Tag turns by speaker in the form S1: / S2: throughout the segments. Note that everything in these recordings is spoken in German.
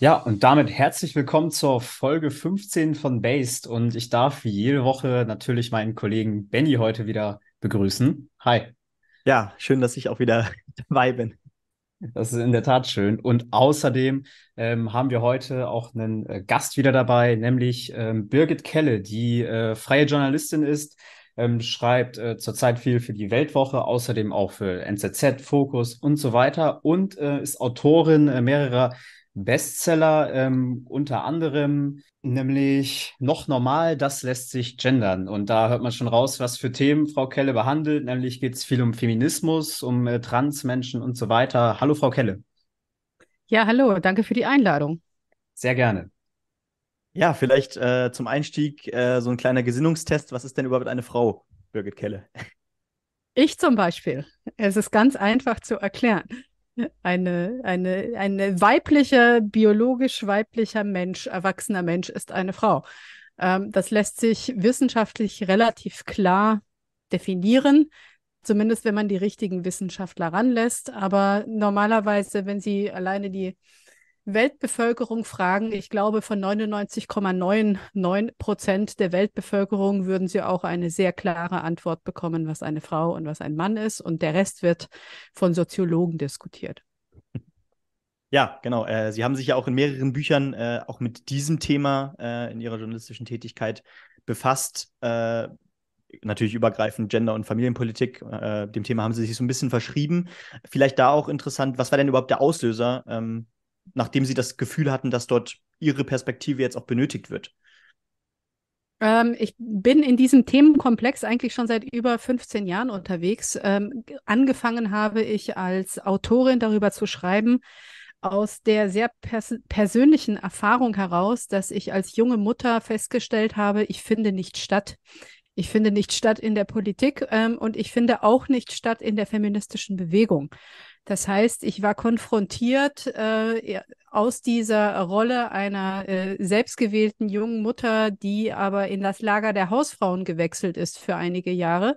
S1: Ja, und damit herzlich willkommen zur Folge 15 von Based. Und ich darf wie jede Woche natürlich meinen Kollegen Benny heute wieder begrüßen. Hi. Ja, schön, dass ich auch wieder dabei bin. Das ist in der Tat schön. Und außerdem ähm, haben wir heute auch einen äh, Gast wieder dabei, nämlich ähm, Birgit Kelle, die äh, freie Journalistin ist, ähm, schreibt äh, zurzeit viel für die Weltwoche, außerdem auch für NZZ, Fokus und so weiter und äh, ist Autorin äh, mehrerer Bestseller, ähm, unter anderem nämlich Noch normal, das lässt sich gendern. Und da hört man schon raus, was für Themen Frau Kelle behandelt. Nämlich geht es viel um Feminismus, um äh, Transmenschen
S2: und so weiter. Hallo, Frau Kelle.
S3: Ja, hallo, danke für die Einladung.
S2: Sehr gerne. Ja, vielleicht äh, zum Einstieg äh, so ein kleiner Gesinnungstest. Was ist denn überhaupt eine Frau, Birgit Kelle?
S3: Ich zum Beispiel. Es ist ganz einfach zu erklären. Eine, eine, eine weibliche, biologisch weiblicher Mensch, erwachsener Mensch ist eine Frau. Ähm, das lässt sich wissenschaftlich relativ klar definieren, zumindest wenn man die richtigen Wissenschaftler ranlässt. Aber normalerweise, wenn sie alleine die Weltbevölkerung fragen, ich glaube, von 99,99 Prozent der Weltbevölkerung würden sie auch eine sehr klare Antwort bekommen, was eine Frau und was ein Mann ist. Und der Rest wird von Soziologen diskutiert.
S2: Ja, genau. Äh, sie haben sich ja auch in mehreren Büchern äh, auch mit diesem Thema äh, in ihrer journalistischen Tätigkeit befasst. Äh, natürlich übergreifend Gender- und Familienpolitik. Äh, dem Thema haben sie sich so ein bisschen verschrieben. Vielleicht da auch interessant, was war denn überhaupt der Auslöser? Ähm, nachdem sie das Gefühl hatten, dass dort ihre Perspektive jetzt auch benötigt wird?
S3: Ähm, ich bin in diesem Themenkomplex eigentlich schon seit über 15 Jahren unterwegs. Ähm, angefangen habe ich als Autorin darüber zu schreiben, aus der sehr pers persönlichen Erfahrung heraus, dass ich als junge Mutter festgestellt habe, ich finde nicht statt. Ich finde nicht statt in der Politik ähm, und ich finde auch nicht statt in der feministischen Bewegung. Das heißt, ich war konfrontiert äh, e, aus dieser Rolle einer äh, selbstgewählten jungen Mutter, die aber in das Lager der Hausfrauen gewechselt ist für einige Jahre,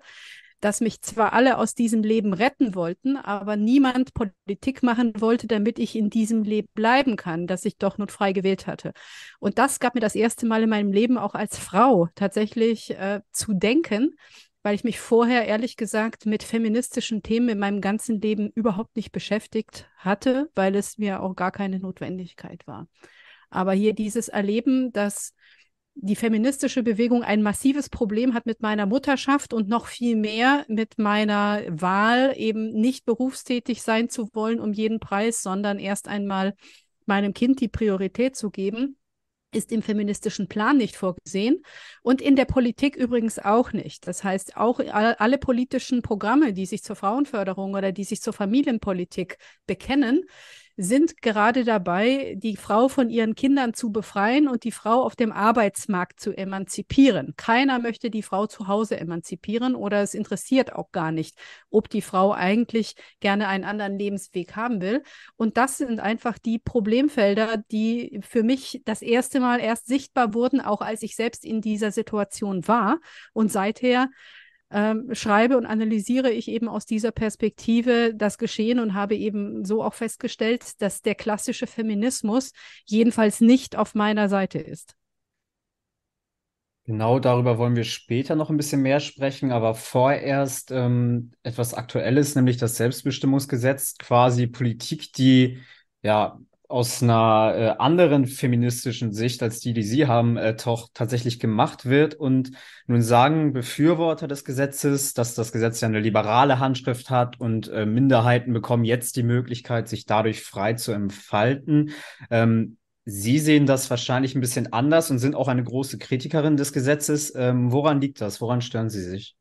S3: dass mich zwar alle aus diesem Leben retten wollten, aber niemand Politik machen wollte, damit ich in diesem Leben bleiben kann, das ich doch nur frei gewählt hatte. Und das gab mir das erste Mal in meinem Leben auch als Frau tatsächlich äh, zu denken, weil ich mich vorher ehrlich gesagt mit feministischen Themen in meinem ganzen Leben überhaupt nicht beschäftigt hatte, weil es mir auch gar keine Notwendigkeit war. Aber hier dieses Erleben, dass die feministische Bewegung ein massives Problem hat mit meiner Mutterschaft und noch viel mehr mit meiner Wahl, eben nicht berufstätig sein zu wollen um jeden Preis, sondern erst einmal meinem Kind die Priorität zu geben ist im feministischen Plan nicht vorgesehen und in der Politik übrigens auch nicht. Das heißt, auch alle politischen Programme, die sich zur Frauenförderung oder die sich zur Familienpolitik bekennen, sind gerade dabei, die Frau von ihren Kindern zu befreien und die Frau auf dem Arbeitsmarkt zu emanzipieren. Keiner möchte die Frau zu Hause emanzipieren oder es interessiert auch gar nicht, ob die Frau eigentlich gerne einen anderen Lebensweg haben will. Und das sind einfach die Problemfelder, die für mich das erste Mal erst sichtbar wurden, auch als ich selbst in dieser Situation war. Und seither ähm, schreibe und analysiere ich eben aus dieser Perspektive das Geschehen und habe eben so auch festgestellt, dass der klassische Feminismus jedenfalls nicht auf meiner Seite ist.
S1: Genau darüber wollen wir später noch ein bisschen mehr sprechen, aber vorerst ähm, etwas Aktuelles, nämlich das Selbstbestimmungsgesetz, quasi Politik, die ja aus einer äh, anderen feministischen Sicht als die, die Sie haben, äh, doch tatsächlich gemacht wird. Und nun sagen Befürworter des Gesetzes, dass das Gesetz ja eine liberale Handschrift hat und äh, Minderheiten bekommen jetzt die Möglichkeit, sich dadurch frei zu entfalten. Ähm, Sie sehen das wahrscheinlich ein bisschen anders und sind auch eine große Kritikerin des Gesetzes. Ähm, woran liegt das? Woran stören Sie sich?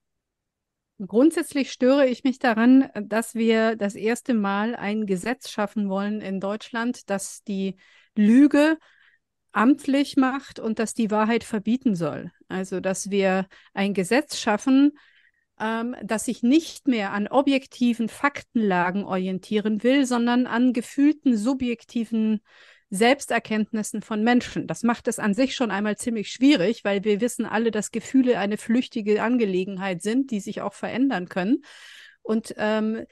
S3: grundsätzlich störe ich mich daran, äh, dass wir das erste Mal ein Gesetz schaffen wollen in Deutschland, das die Lüge amtlich macht und das die Wahrheit verbieten soll. Also, dass wir ein Gesetz schaffen, ähm, das sich nicht mehr an objektiven Faktenlagen orientieren will, sondern an gefühlten subjektiven Selbsterkenntnissen von Menschen. Das macht es an sich schon einmal ziemlich schwierig, weil wir wissen alle, dass Gefühle eine flüchtige Angelegenheit sind, die sich auch verändern können. Und ähm,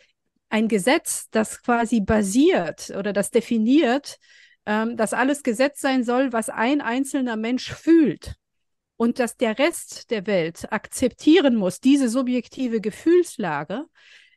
S3: ein Gesetz, das quasi basiert oder das definiert, ähm, dass alles Gesetz sein soll, was ein einzelner Mensch fühlt und dass der Rest der Welt akzeptieren muss, diese subjektive Gefühlslage,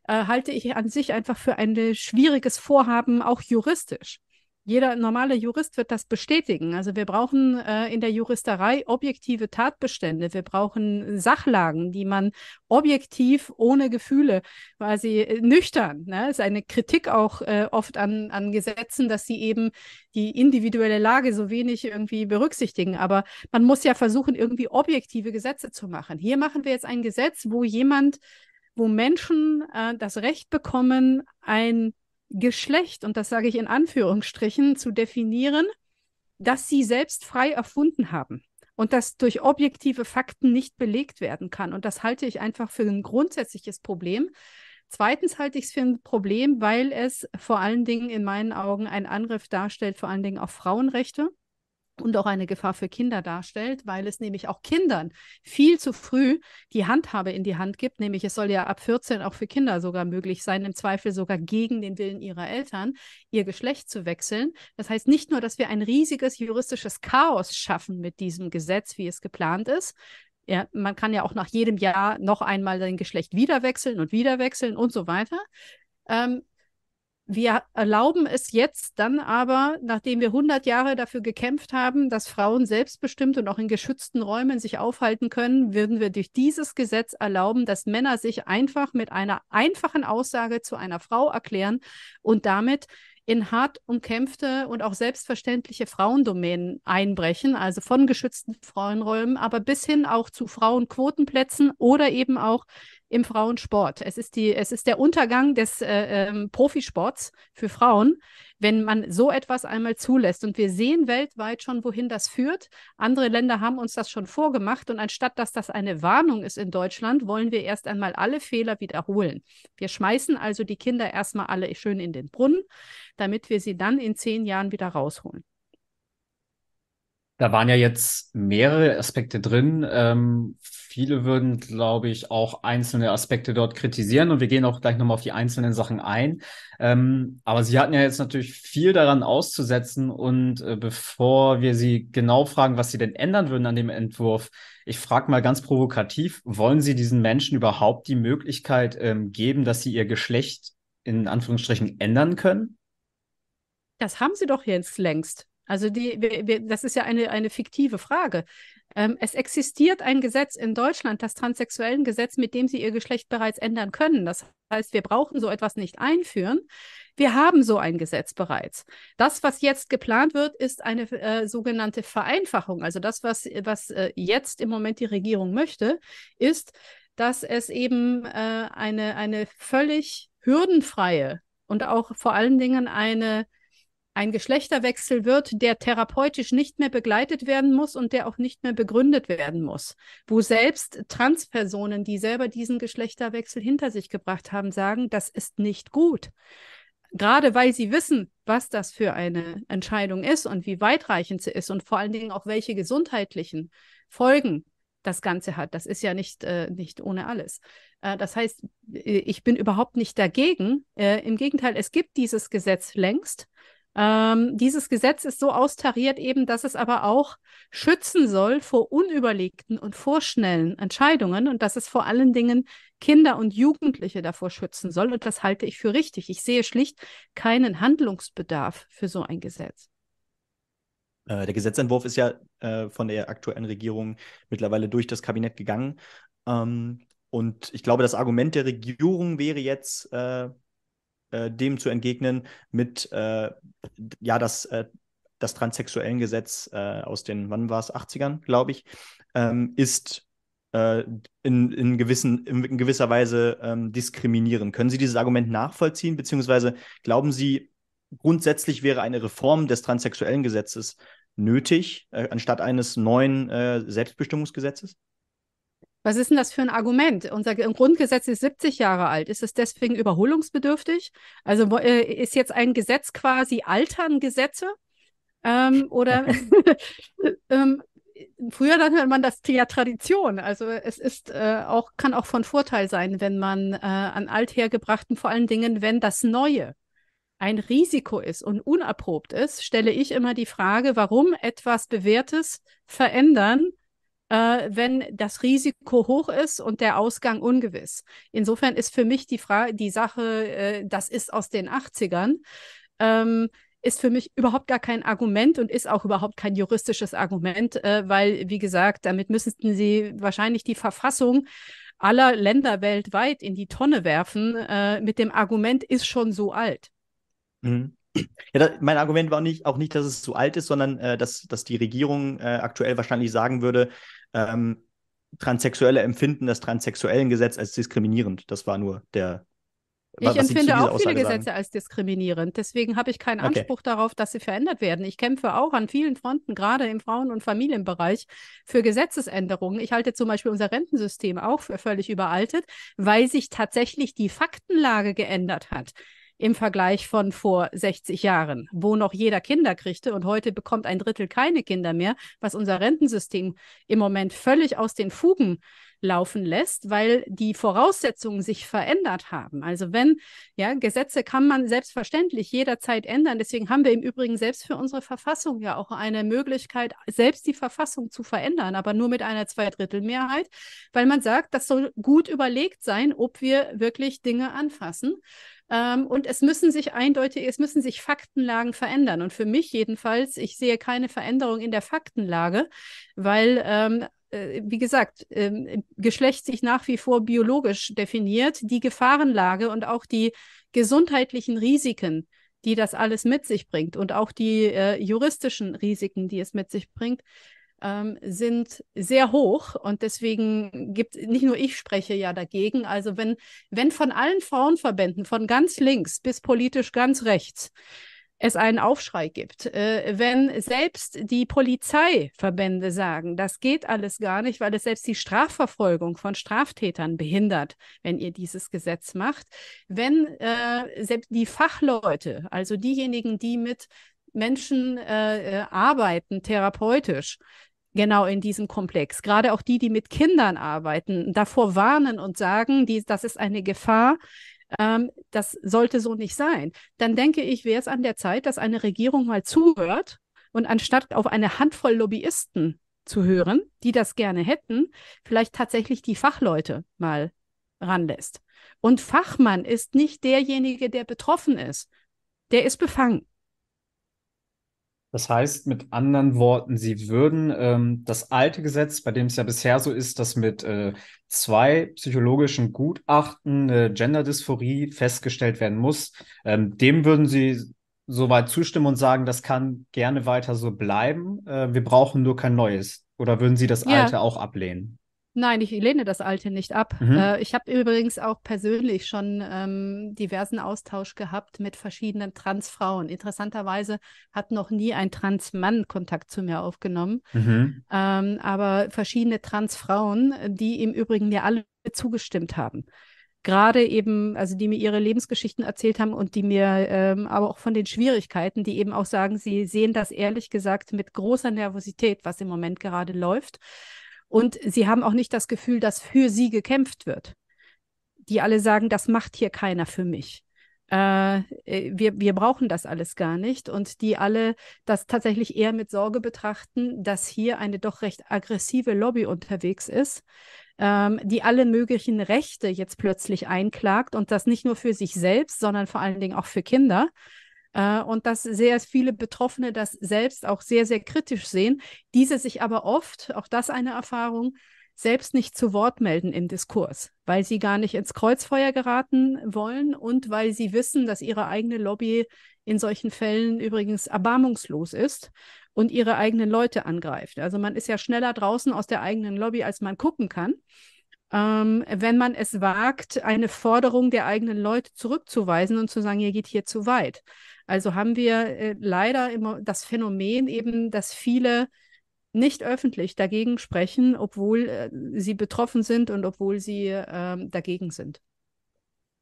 S3: äh, halte ich an sich einfach für ein schwieriges Vorhaben, auch juristisch jeder normale Jurist wird das bestätigen. Also wir brauchen äh, in der Juristerei objektive Tatbestände. Wir brauchen Sachlagen, die man objektiv ohne Gefühle quasi äh, nüchtern, ne? ist eine Kritik auch äh, oft an, an Gesetzen, dass sie eben die individuelle Lage so wenig irgendwie berücksichtigen. Aber man muss ja versuchen, irgendwie objektive Gesetze zu machen. Hier machen wir jetzt ein Gesetz, wo jemand, wo Menschen äh, das Recht bekommen, ein Geschlecht, und das sage ich in Anführungsstrichen, zu definieren, dass sie selbst frei erfunden haben und das durch objektive Fakten nicht belegt werden kann. Und das halte ich einfach für ein grundsätzliches Problem. Zweitens halte ich es für ein Problem, weil es vor allen Dingen in meinen Augen einen Angriff darstellt, vor allen Dingen auf Frauenrechte und auch eine Gefahr für Kinder darstellt, weil es nämlich auch Kindern viel zu früh die Handhabe in die Hand gibt, nämlich es soll ja ab 14 auch für Kinder sogar möglich sein, im Zweifel sogar gegen den Willen ihrer Eltern, ihr Geschlecht zu wechseln. Das heißt nicht nur, dass wir ein riesiges juristisches Chaos schaffen mit diesem Gesetz, wie es geplant ist, ja, man kann ja auch nach jedem Jahr noch einmal sein Geschlecht wieder wechseln und wieder wechseln und so weiter. Ähm, wir erlauben es jetzt dann aber, nachdem wir 100 Jahre dafür gekämpft haben, dass Frauen selbstbestimmt und auch in geschützten Räumen sich aufhalten können, würden wir durch dieses Gesetz erlauben, dass Männer sich einfach mit einer einfachen Aussage zu einer Frau erklären und damit in hart umkämpfte und auch selbstverständliche Frauendomänen einbrechen, also von geschützten Frauenräumen, aber bis hin auch zu Frauenquotenplätzen oder eben auch im Frauensport. Es ist, die, es ist der Untergang des äh, ähm, Profisports für Frauen, wenn man so etwas einmal zulässt. Und wir sehen weltweit schon, wohin das führt. Andere Länder haben uns das schon vorgemacht. Und anstatt dass das eine Warnung ist in Deutschland, wollen wir erst einmal alle Fehler wiederholen. Wir schmeißen also die Kinder erstmal alle schön in den Brunnen, damit wir sie dann in zehn Jahren wieder rausholen.
S1: Da waren ja jetzt mehrere Aspekte drin. Ähm, viele würden, glaube ich, auch einzelne Aspekte dort kritisieren und wir gehen auch gleich nochmal auf die einzelnen Sachen ein. Ähm, aber Sie hatten ja jetzt natürlich viel daran auszusetzen und äh, bevor wir Sie genau fragen, was Sie denn ändern würden an dem Entwurf, ich frage mal ganz provokativ, wollen Sie diesen Menschen überhaupt die Möglichkeit ähm, geben, dass sie ihr Geschlecht in Anführungsstrichen ändern können?
S3: Das haben Sie doch jetzt längst. Also die, wir, wir, das ist ja eine, eine fiktive Frage. Ähm, es existiert ein Gesetz in Deutschland, das transsexuellen Gesetz, mit dem sie ihr Geschlecht bereits ändern können. Das heißt, wir brauchen so etwas nicht einführen. Wir haben so ein Gesetz bereits. Das, was jetzt geplant wird, ist eine äh, sogenannte Vereinfachung. Also das, was, was äh, jetzt im Moment die Regierung möchte, ist, dass es eben äh, eine, eine völlig hürdenfreie und auch vor allen Dingen eine ein Geschlechterwechsel wird, der therapeutisch nicht mehr begleitet werden muss und der auch nicht mehr begründet werden muss. Wo selbst Transpersonen, die selber diesen Geschlechterwechsel hinter sich gebracht haben, sagen, das ist nicht gut. Gerade weil sie wissen, was das für eine Entscheidung ist und wie weitreichend sie ist und vor allen Dingen auch welche gesundheitlichen Folgen das Ganze hat. Das ist ja nicht, äh, nicht ohne alles. Äh, das heißt, äh, ich bin überhaupt nicht dagegen. Äh, Im Gegenteil, es gibt dieses Gesetz längst ähm, dieses Gesetz ist so austariert eben, dass es aber auch schützen soll vor unüberlegten und vorschnellen Entscheidungen und dass es vor allen Dingen Kinder und Jugendliche davor schützen soll. Und das halte ich für richtig. Ich sehe schlicht keinen Handlungsbedarf für so ein Gesetz.
S2: Äh, der Gesetzentwurf ist ja äh, von der aktuellen Regierung mittlerweile durch das Kabinett gegangen. Ähm, und ich glaube, das Argument der Regierung wäre jetzt, äh, äh, dem zu entgegnen mit äh, ja das äh, das transsexuellen Gesetz äh, aus den wann war es 80ern glaube ich ähm, ist äh, in, in, gewissen, in gewisser Weise ähm, diskriminieren. Können Sie dieses Argument nachvollziehen, beziehungsweise glauben Sie, grundsätzlich wäre eine Reform des transsexuellen Gesetzes nötig, äh, anstatt eines neuen Selbstbestimmungsgesetzes?
S3: Was ist denn das für ein Argument? Unser Grundgesetz ist 70 Jahre alt. Ist es deswegen überholungsbedürftig? Also äh, ist jetzt ein Gesetz quasi altern Gesetze? Ähm, oder ähm, früher nannte man das ja Tradition. Also es ist äh, auch, kann auch von Vorteil sein, wenn man äh, an althergebrachten, vor allen Dingen, wenn das Neue ein Risiko ist und unerprobt ist, stelle ich immer die Frage, warum etwas Bewährtes verändern äh, wenn das Risiko hoch ist und der Ausgang ungewiss. Insofern ist für mich die Frage, die Sache, äh, das ist aus den 80ern, ähm, ist für mich überhaupt gar kein Argument und ist auch überhaupt kein juristisches Argument, äh, weil, wie gesagt, damit müssten Sie wahrscheinlich die Verfassung aller Länder weltweit in die Tonne werfen, äh, mit dem Argument, ist schon so alt.
S2: Mhm. Ja, da, mein Argument war nicht, auch nicht, dass es zu alt ist, sondern äh, dass, dass die Regierung äh, aktuell wahrscheinlich sagen würde, ähm, Transsexuelle empfinden das transsexuellen Gesetz als diskriminierend. Das war nur der. Ich empfinde auch viele Gesetze sagen.
S3: als diskriminierend. Deswegen habe ich keinen Anspruch okay. darauf, dass sie verändert werden. Ich kämpfe auch an vielen Fronten, gerade im Frauen- und Familienbereich, für Gesetzesänderungen. Ich halte zum Beispiel unser Rentensystem auch für völlig überaltet, weil sich tatsächlich die Faktenlage geändert hat im Vergleich von vor 60 Jahren, wo noch jeder Kinder kriegte und heute bekommt ein Drittel keine Kinder mehr, was unser Rentensystem im Moment völlig aus den Fugen laufen lässt, weil die Voraussetzungen sich verändert haben. Also wenn, ja, Gesetze kann man selbstverständlich jederzeit ändern. Deswegen haben wir im Übrigen selbst für unsere Verfassung ja auch eine Möglichkeit, selbst die Verfassung zu verändern, aber nur mit einer Zweidrittelmehrheit, weil man sagt, das soll gut überlegt sein, ob wir wirklich Dinge anfassen. Ähm, und es müssen sich eindeutig, es müssen sich Faktenlagen verändern. Und für mich jedenfalls, ich sehe keine Veränderung in der Faktenlage, weil ähm, äh, wie gesagt, ähm, Geschlecht sich nach wie vor biologisch definiert, die Gefahrenlage und auch die gesundheitlichen Risiken, die das alles mit sich bringt und auch die äh, juristischen Risiken, die es mit sich bringt, ähm, sind sehr hoch. Und deswegen gibt nicht nur ich spreche ja dagegen. Also wenn, wenn von allen Frauenverbänden, von ganz links bis politisch ganz rechts, es einen Aufschrei gibt. Äh, wenn selbst die Polizeiverbände sagen, das geht alles gar nicht, weil es selbst die Strafverfolgung von Straftätern behindert, wenn ihr dieses Gesetz macht. Wenn äh, selbst die Fachleute, also diejenigen, die mit Menschen äh, äh arbeiten, therapeutisch, genau in diesem Komplex. Gerade auch die, die mit Kindern arbeiten, davor warnen und sagen, die, das ist eine Gefahr, ähm, das sollte so nicht sein. Dann denke ich, wäre es an der Zeit, dass eine Regierung mal zuhört und anstatt auf eine Handvoll Lobbyisten zu hören, die das gerne hätten, vielleicht tatsächlich die Fachleute mal ranlässt. Und Fachmann ist nicht derjenige, der betroffen ist. Der ist befangen.
S1: Das heißt, mit anderen Worten, Sie würden ähm, das alte Gesetz, bei dem es ja bisher so ist, dass mit äh, zwei psychologischen Gutachten äh, Genderdysphorie festgestellt werden muss, ähm, dem würden Sie soweit zustimmen und sagen, das kann gerne weiter so bleiben. Äh, wir brauchen nur kein neues. Oder würden Sie das ja. alte auch ablehnen?
S3: Nein, ich lehne das Alte nicht ab. Mhm. Äh, ich habe übrigens auch persönlich schon ähm, diversen Austausch gehabt mit verschiedenen Transfrauen. Interessanterweise hat noch nie ein Transmann Kontakt zu mir aufgenommen, mhm. ähm, aber verschiedene Transfrauen, die im Übrigen mir alle zugestimmt haben. Gerade eben, also die mir ihre Lebensgeschichten erzählt haben und die mir ähm, aber auch von den Schwierigkeiten, die eben auch sagen, sie sehen das ehrlich gesagt mit großer Nervosität, was im Moment gerade läuft und sie haben auch nicht das Gefühl, dass für sie gekämpft wird. Die alle sagen, das macht hier keiner für mich. Äh, äh, wir, wir brauchen das alles gar nicht. Und die alle das tatsächlich eher mit Sorge betrachten, dass hier eine doch recht aggressive Lobby unterwegs ist, ähm, die alle möglichen Rechte jetzt plötzlich einklagt und das nicht nur für sich selbst, sondern vor allen Dingen auch für Kinder. Äh, und dass sehr viele Betroffene das selbst auch sehr, sehr kritisch sehen, diese sich aber oft, auch das eine Erfahrung, selbst nicht zu Wort melden im Diskurs, weil sie gar nicht ins Kreuzfeuer geraten wollen und weil sie wissen, dass ihre eigene Lobby in solchen Fällen übrigens erbarmungslos ist und ihre eigenen Leute angreift. Also man ist ja schneller draußen aus der eigenen Lobby, als man gucken kann. Ähm, wenn man es wagt, eine Forderung der eigenen Leute zurückzuweisen und zu sagen, ihr geht hier zu weit. Also haben wir äh, leider immer das Phänomen eben, dass viele nicht öffentlich dagegen sprechen, obwohl äh, sie betroffen sind und obwohl sie äh, dagegen sind.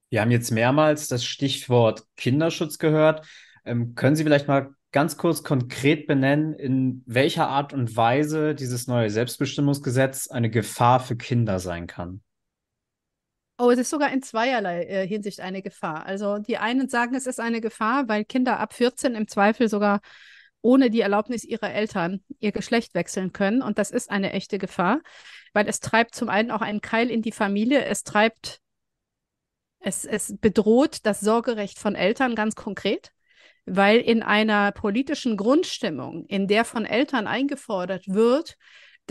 S1: Wir haben jetzt mehrmals das Stichwort Kinderschutz gehört. Ähm, können Sie vielleicht mal ganz kurz konkret benennen, in welcher Art und Weise dieses neue Selbstbestimmungsgesetz eine Gefahr für Kinder sein kann?
S3: Oh, es ist sogar in zweierlei äh, Hinsicht eine Gefahr. Also die einen sagen, es ist eine Gefahr, weil Kinder ab 14 im Zweifel sogar ohne die Erlaubnis ihrer Eltern ihr Geschlecht wechseln können. Und das ist eine echte Gefahr, weil es treibt zum einen auch einen Keil in die Familie, es treibt, es, es bedroht das Sorgerecht von Eltern ganz konkret, weil in einer politischen Grundstimmung, in der von Eltern eingefordert wird,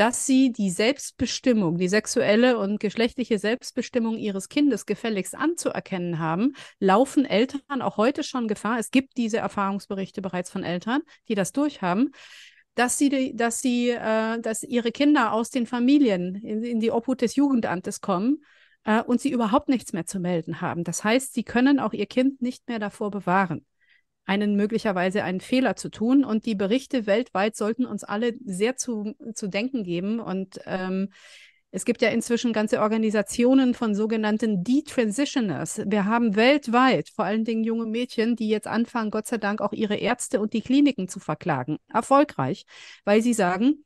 S3: dass sie die Selbstbestimmung, die sexuelle und geschlechtliche Selbstbestimmung ihres Kindes gefälligst anzuerkennen haben, laufen Eltern auch heute schon Gefahr. Es gibt diese Erfahrungsberichte bereits von Eltern, die das durchhaben dass sie, dass sie, äh, dass ihre Kinder aus den Familien in, in die Obhut des Jugendamtes kommen äh, und sie überhaupt nichts mehr zu melden haben. Das heißt, sie können auch ihr Kind nicht mehr davor bewahren einen möglicherweise einen Fehler zu tun. Und die Berichte weltweit sollten uns alle sehr zu, zu denken geben. Und ähm, es gibt ja inzwischen ganze Organisationen von sogenannten Detransitioners. Wir haben weltweit vor allen Dingen junge Mädchen, die jetzt anfangen, Gott sei Dank auch ihre Ärzte und die Kliniken zu verklagen. Erfolgreich, weil sie sagen,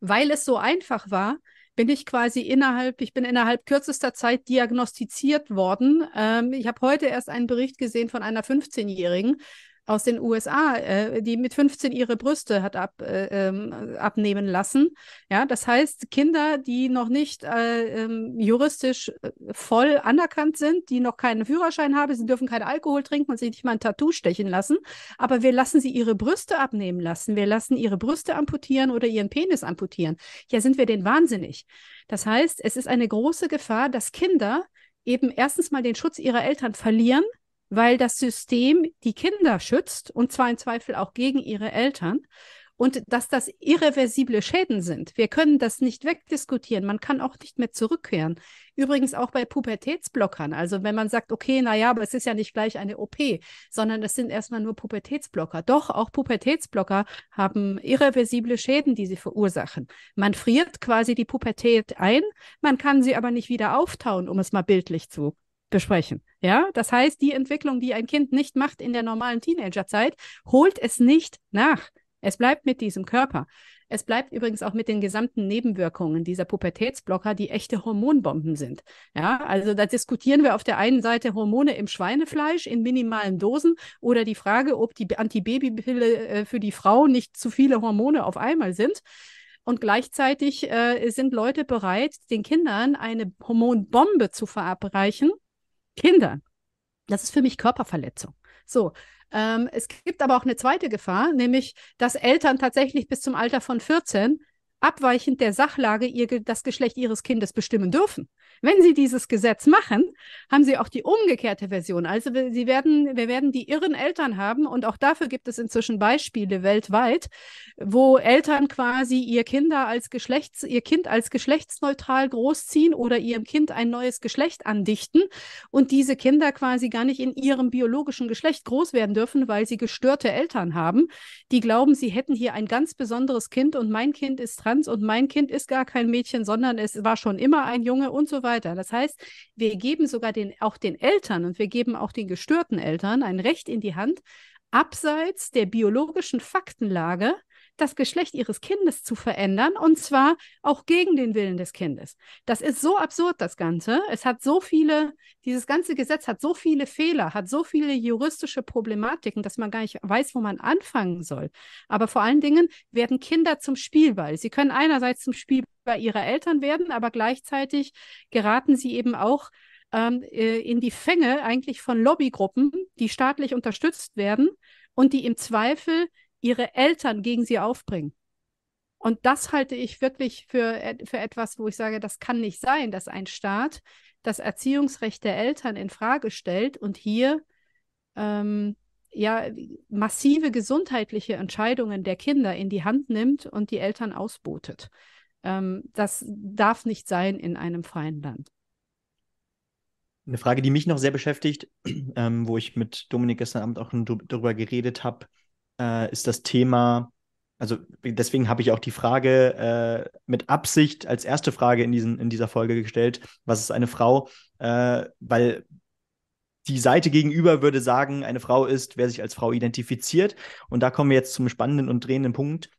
S3: weil es so einfach war, bin ich quasi innerhalb, ich bin innerhalb kürzester Zeit diagnostiziert worden. Ähm, ich habe heute erst einen Bericht gesehen von einer 15-Jährigen, aus den USA, äh, die mit 15 ihre Brüste hat ab, äh, ähm, abnehmen lassen. Ja, das heißt, Kinder, die noch nicht äh, ähm, juristisch äh, voll anerkannt sind, die noch keinen Führerschein haben, sie dürfen keinen Alkohol trinken und sich nicht mal ein Tattoo stechen lassen. Aber wir lassen sie ihre Brüste abnehmen lassen. Wir lassen ihre Brüste amputieren oder ihren Penis amputieren. Ja, sind wir denn wahnsinnig? Das heißt, es ist eine große Gefahr, dass Kinder eben erstens mal den Schutz ihrer Eltern verlieren weil das System die Kinder schützt und zwar im Zweifel auch gegen ihre Eltern und dass das irreversible Schäden sind. Wir können das nicht wegdiskutieren. Man kann auch nicht mehr zurückkehren. Übrigens auch bei Pubertätsblockern. Also wenn man sagt, okay, naja, aber es ist ja nicht gleich eine OP, sondern es sind erstmal nur Pubertätsblocker. Doch, auch Pubertätsblocker haben irreversible Schäden, die sie verursachen. Man friert quasi die Pubertät ein, man kann sie aber nicht wieder auftauen, um es mal bildlich zu besprechen. Ja, das heißt, die Entwicklung, die ein Kind nicht macht in der normalen Teenagerzeit, holt es nicht nach. Es bleibt mit diesem Körper. Es bleibt übrigens auch mit den gesamten Nebenwirkungen dieser Pubertätsblocker, die echte Hormonbomben sind. Ja, also da diskutieren wir auf der einen Seite Hormone im Schweinefleisch in minimalen Dosen oder die Frage, ob die Antibabypille äh, für die Frau nicht zu viele Hormone auf einmal sind. Und gleichzeitig äh, sind Leute bereit, den Kindern eine Hormonbombe zu verabreichen, Kindern. Das ist für mich Körperverletzung. So. Ähm, es gibt aber auch eine zweite Gefahr, nämlich, dass Eltern tatsächlich bis zum Alter von 14 abweichend der Sachlage ihr, das Geschlecht ihres Kindes bestimmen dürfen. Wenn sie dieses Gesetz machen, haben sie auch die umgekehrte Version. Also sie werden, wir werden die irren Eltern haben und auch dafür gibt es inzwischen Beispiele weltweit, wo Eltern quasi ihr Kinder als Geschlechts, ihr Kind als geschlechtsneutral großziehen oder ihrem Kind ein neues Geschlecht andichten und diese Kinder quasi gar nicht in ihrem biologischen Geschlecht groß werden dürfen, weil sie gestörte Eltern haben, die glauben, sie hätten hier ein ganz besonderes Kind und mein Kind ist trans und mein Kind ist gar kein Mädchen, sondern es war schon immer ein Junge und so weiter weiter. Das heißt, wir geben sogar den, auch den Eltern und wir geben auch den gestörten Eltern ein Recht in die Hand, abseits der biologischen Faktenlage das Geschlecht ihres Kindes zu verändern und zwar auch gegen den Willen des Kindes. Das ist so absurd, das Ganze. Es hat so viele, dieses ganze Gesetz hat so viele Fehler, hat so viele juristische Problematiken, dass man gar nicht weiß, wo man anfangen soll. Aber vor allen Dingen werden Kinder zum Spielball. Sie können einerseits zum Spielball ihrer Eltern werden, aber gleichzeitig geraten sie eben auch ähm, äh, in die Fänge eigentlich von Lobbygruppen, die staatlich unterstützt werden und die im Zweifel ihre Eltern gegen sie aufbringen. Und das halte ich wirklich für, für etwas, wo ich sage, das kann nicht sein, dass ein Staat das Erziehungsrecht der Eltern in Frage stellt und hier ähm, ja massive gesundheitliche Entscheidungen der Kinder in die Hand nimmt und die Eltern ausbotet. Ähm, das darf nicht sein in einem freien Land.
S2: Eine Frage, die mich noch sehr beschäftigt, ähm, wo ich mit Dominik gestern Abend auch darüber geredet habe, äh, ist das Thema, also deswegen habe ich auch die Frage äh, mit Absicht als erste Frage in, diesen, in dieser Folge gestellt, was ist eine Frau? Äh, weil die Seite gegenüber würde sagen, eine Frau ist, wer sich als Frau identifiziert. Und da kommen wir jetzt zum spannenden und drehenden Punkt.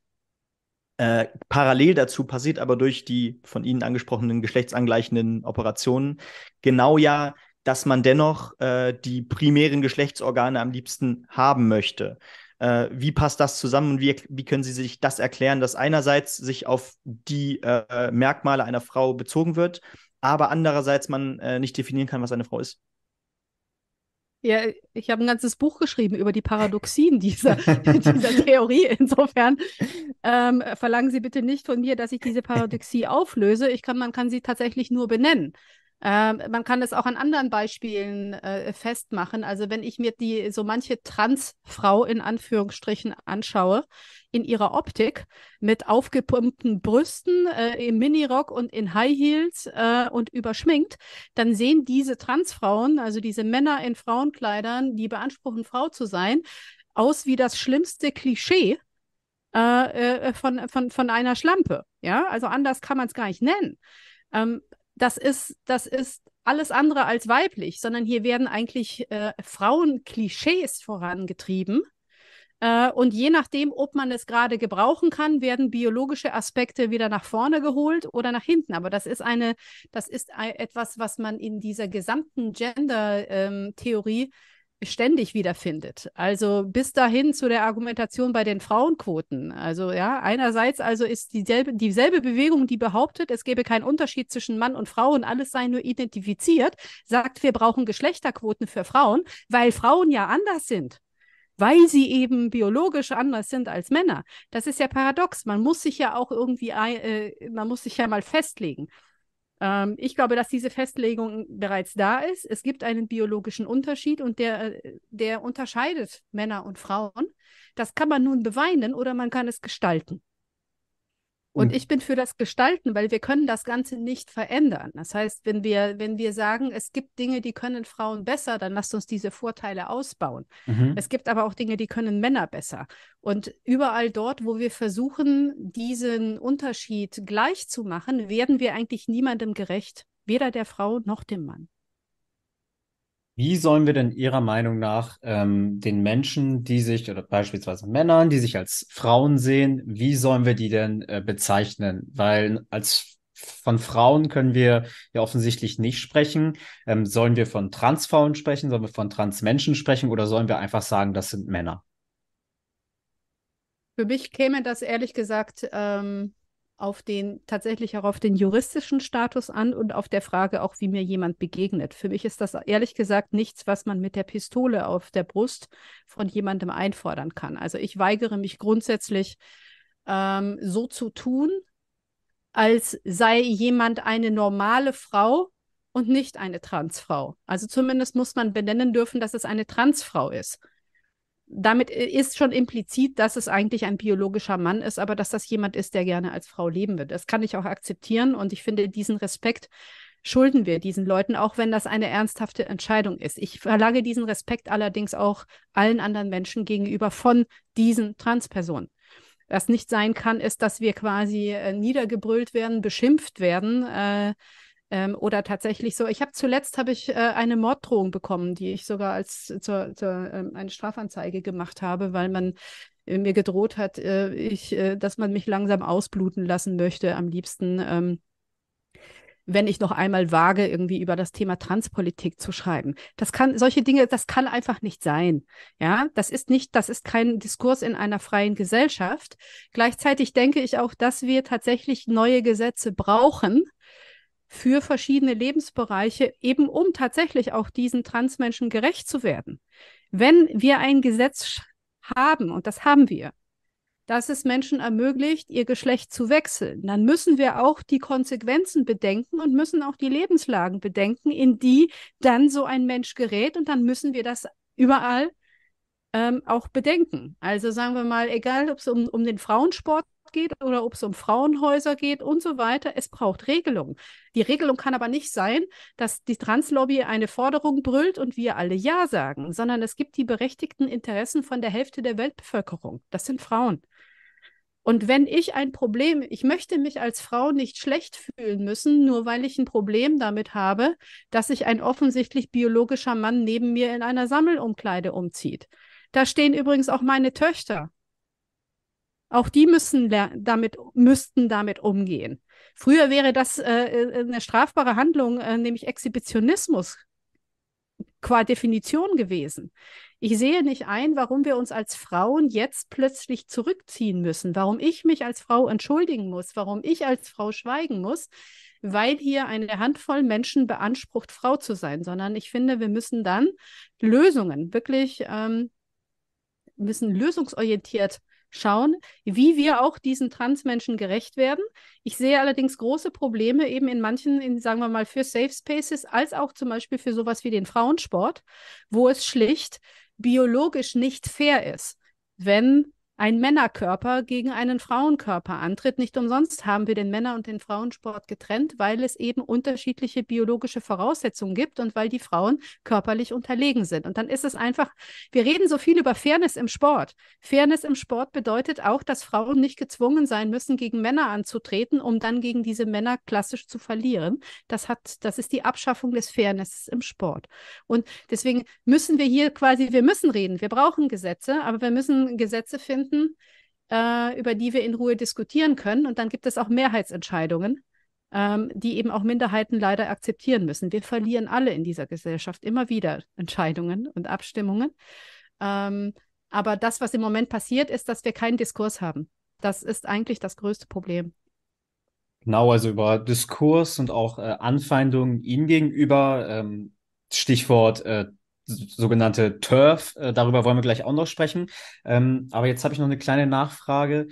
S2: Äh, parallel dazu passiert aber durch die von Ihnen angesprochenen geschlechtsangleichenden Operationen genau ja, dass man dennoch äh, die primären Geschlechtsorgane am liebsten haben möchte äh, wie passt das zusammen und wie, wie können Sie sich das erklären, dass einerseits sich auf die äh, Merkmale einer Frau bezogen wird, aber andererseits man äh, nicht definieren kann, was eine Frau ist?
S3: Ja, ich habe ein ganzes Buch geschrieben über die Paradoxien dieser, dieser Theorie. Insofern ähm, verlangen Sie bitte nicht von mir, dass ich diese Paradoxie auflöse. Ich kann, man kann sie tatsächlich nur benennen. Ähm, man kann das auch an anderen Beispielen äh, festmachen. Also wenn ich mir die so manche Transfrau in Anführungsstrichen anschaue, in ihrer Optik mit aufgepumpten Brüsten, äh, im Minirock und in High Heels äh, und überschminkt, dann sehen diese Transfrauen, also diese Männer in Frauenkleidern, die beanspruchen, Frau zu sein, aus wie das schlimmste Klischee äh, äh, von, von, von einer Schlampe. Ja, also anders kann man es gar nicht nennen. Ähm, das ist, das ist alles andere als weiblich, sondern hier werden eigentlich äh, Frauenklischees vorangetrieben. Äh, und je nachdem, ob man es gerade gebrauchen kann, werden biologische Aspekte wieder nach vorne geholt oder nach hinten. Aber das ist eine, das ist e-, etwas, was man in dieser gesamten Gender-Theorie ähm, ständig wiederfindet. Also bis dahin zu der Argumentation bei den Frauenquoten. Also ja, einerseits also ist dieselbe, dieselbe Bewegung, die behauptet, es gebe keinen Unterschied zwischen Mann und Frau und alles sei nur identifiziert, sagt, wir brauchen Geschlechterquoten für Frauen, weil Frauen ja anders sind weil sie eben biologisch anders sind als Männer. Das ist ja paradox. Man muss sich ja auch irgendwie, äh, man muss sich ja mal festlegen. Ähm, ich glaube, dass diese Festlegung bereits da ist. Es gibt einen biologischen Unterschied und der, der unterscheidet Männer und Frauen. Das kann man nun beweinen oder man kann es gestalten. Und hm. ich bin für das Gestalten, weil wir können das Ganze nicht verändern. Das heißt, wenn wir, wenn wir sagen, es gibt Dinge, die können Frauen besser, dann lasst uns diese Vorteile ausbauen. Mhm. Es gibt aber auch Dinge, die können Männer besser. Und überall dort, wo wir versuchen, diesen Unterschied gleich zu machen, werden wir eigentlich niemandem gerecht. Weder der Frau noch dem Mann.
S1: Wie sollen wir denn Ihrer Meinung nach ähm, den Menschen, die sich, oder beispielsweise Männern, die sich als Frauen sehen, wie sollen wir die denn äh, bezeichnen? Weil als von Frauen können wir ja offensichtlich nicht sprechen. Ähm, sollen wir von Transfrauen sprechen? Sollen wir von Transmenschen sprechen? Oder sollen wir einfach sagen, das sind Männer?
S3: Für mich käme das ehrlich gesagt ähm, auf den tatsächlich auch auf den juristischen Status an und auf der Frage auch, wie mir jemand begegnet. Für mich ist das ehrlich gesagt nichts, was man mit der Pistole auf der Brust von jemandem einfordern kann. Also ich weigere mich grundsätzlich ähm, so zu tun, als sei jemand eine normale Frau und nicht eine Transfrau. Also zumindest muss man benennen dürfen, dass es eine Transfrau ist damit äh, ist schon implizit, dass es eigentlich ein biologischer Mann ist, aber dass das jemand ist, der gerne als Frau leben wird. Das kann ich auch akzeptieren und ich finde diesen Respekt schulden wir diesen Leuten, auch wenn das eine ernsthafte Entscheidung ist. Ich verlange diesen Respekt allerdings auch allen anderen Menschen gegenüber von diesen Transpersonen. Was nicht sein kann, ist, dass wir quasi äh, niedergebrüllt werden, beschimpft werden. Äh, ähm, oder tatsächlich so, ich habe zuletzt habe ich äh, eine Morddrohung bekommen, die ich sogar als zur, zur ähm, eine Strafanzeige gemacht habe, weil man äh, mir gedroht hat, äh, ich, äh, dass man mich langsam ausbluten lassen möchte, am liebsten. Ähm, wenn ich noch einmal wage, irgendwie über das Thema Transpolitik zu schreiben. Das kann, solche Dinge, das kann einfach nicht sein. Ja, das ist nicht, das ist kein Diskurs in einer freien Gesellschaft. Gleichzeitig denke ich auch, dass wir tatsächlich neue Gesetze brauchen, für verschiedene Lebensbereiche, eben um tatsächlich auch diesen Transmenschen gerecht zu werden. Wenn wir ein Gesetz haben, und das haben wir, dass es Menschen ermöglicht, ihr Geschlecht zu wechseln, dann müssen wir auch die Konsequenzen bedenken und müssen auch die Lebenslagen bedenken, in die dann so ein Mensch gerät. Und dann müssen wir das überall ähm, auch bedenken. Also sagen wir mal, egal ob es um, um den Frauensport geht oder ob es um Frauenhäuser geht und so weiter. Es braucht Regelung. Die Regelung kann aber nicht sein, dass die Translobby eine Forderung brüllt und wir alle Ja sagen, sondern es gibt die berechtigten Interessen von der Hälfte der Weltbevölkerung. Das sind Frauen. Und wenn ich ein Problem, ich möchte mich als Frau nicht schlecht fühlen müssen, nur weil ich ein Problem damit habe, dass sich ein offensichtlich biologischer Mann neben mir in einer Sammelumkleide umzieht. Da stehen übrigens auch meine Töchter. Auch die müssen damit, müssten damit umgehen. Früher wäre das äh, äh, eine strafbare Handlung, äh, nämlich Exhibitionismus qua Definition gewesen. Ich sehe nicht ein, warum wir uns als Frauen jetzt plötzlich zurückziehen müssen, warum ich mich als Frau entschuldigen muss, warum ich als Frau schweigen muss, weil hier eine Handvoll Menschen beansprucht, Frau zu sein, sondern ich finde, wir müssen dann Lösungen, wirklich ähm, müssen lösungsorientiert schauen, wie wir auch diesen Transmenschen gerecht werden. Ich sehe allerdings große Probleme eben in manchen, in, sagen wir mal, für Safe Spaces, als auch zum Beispiel für sowas wie den Frauensport, wo es schlicht biologisch nicht fair ist, wenn ein Männerkörper gegen einen Frauenkörper antritt. Nicht umsonst haben wir den Männer- und den Frauensport getrennt, weil es eben unterschiedliche biologische Voraussetzungen gibt und weil die Frauen körperlich unterlegen sind. Und dann ist es einfach, wir reden so viel über Fairness im Sport. Fairness im Sport bedeutet auch, dass Frauen nicht gezwungen sein müssen, gegen Männer anzutreten, um dann gegen diese Männer klassisch zu verlieren. Das hat, das ist die Abschaffung des Fairnesses im Sport. Und deswegen müssen wir hier quasi, wir müssen reden. Wir brauchen Gesetze, aber wir müssen Gesetze finden, finden, äh, über die wir in Ruhe diskutieren können. Und dann gibt es auch Mehrheitsentscheidungen, ähm, die eben auch Minderheiten leider akzeptieren müssen. Wir verlieren alle in dieser Gesellschaft immer wieder Entscheidungen und Abstimmungen. Ähm, aber das, was im Moment passiert, ist, dass wir keinen Diskurs haben. Das ist eigentlich das größte Problem.
S1: Genau, also über Diskurs und auch äh, Anfeindungen Ihnen gegenüber. Ähm, Stichwort äh, sogenannte Turf. Äh, darüber wollen wir gleich auch noch sprechen. Ähm, aber jetzt habe ich noch eine kleine Nachfrage.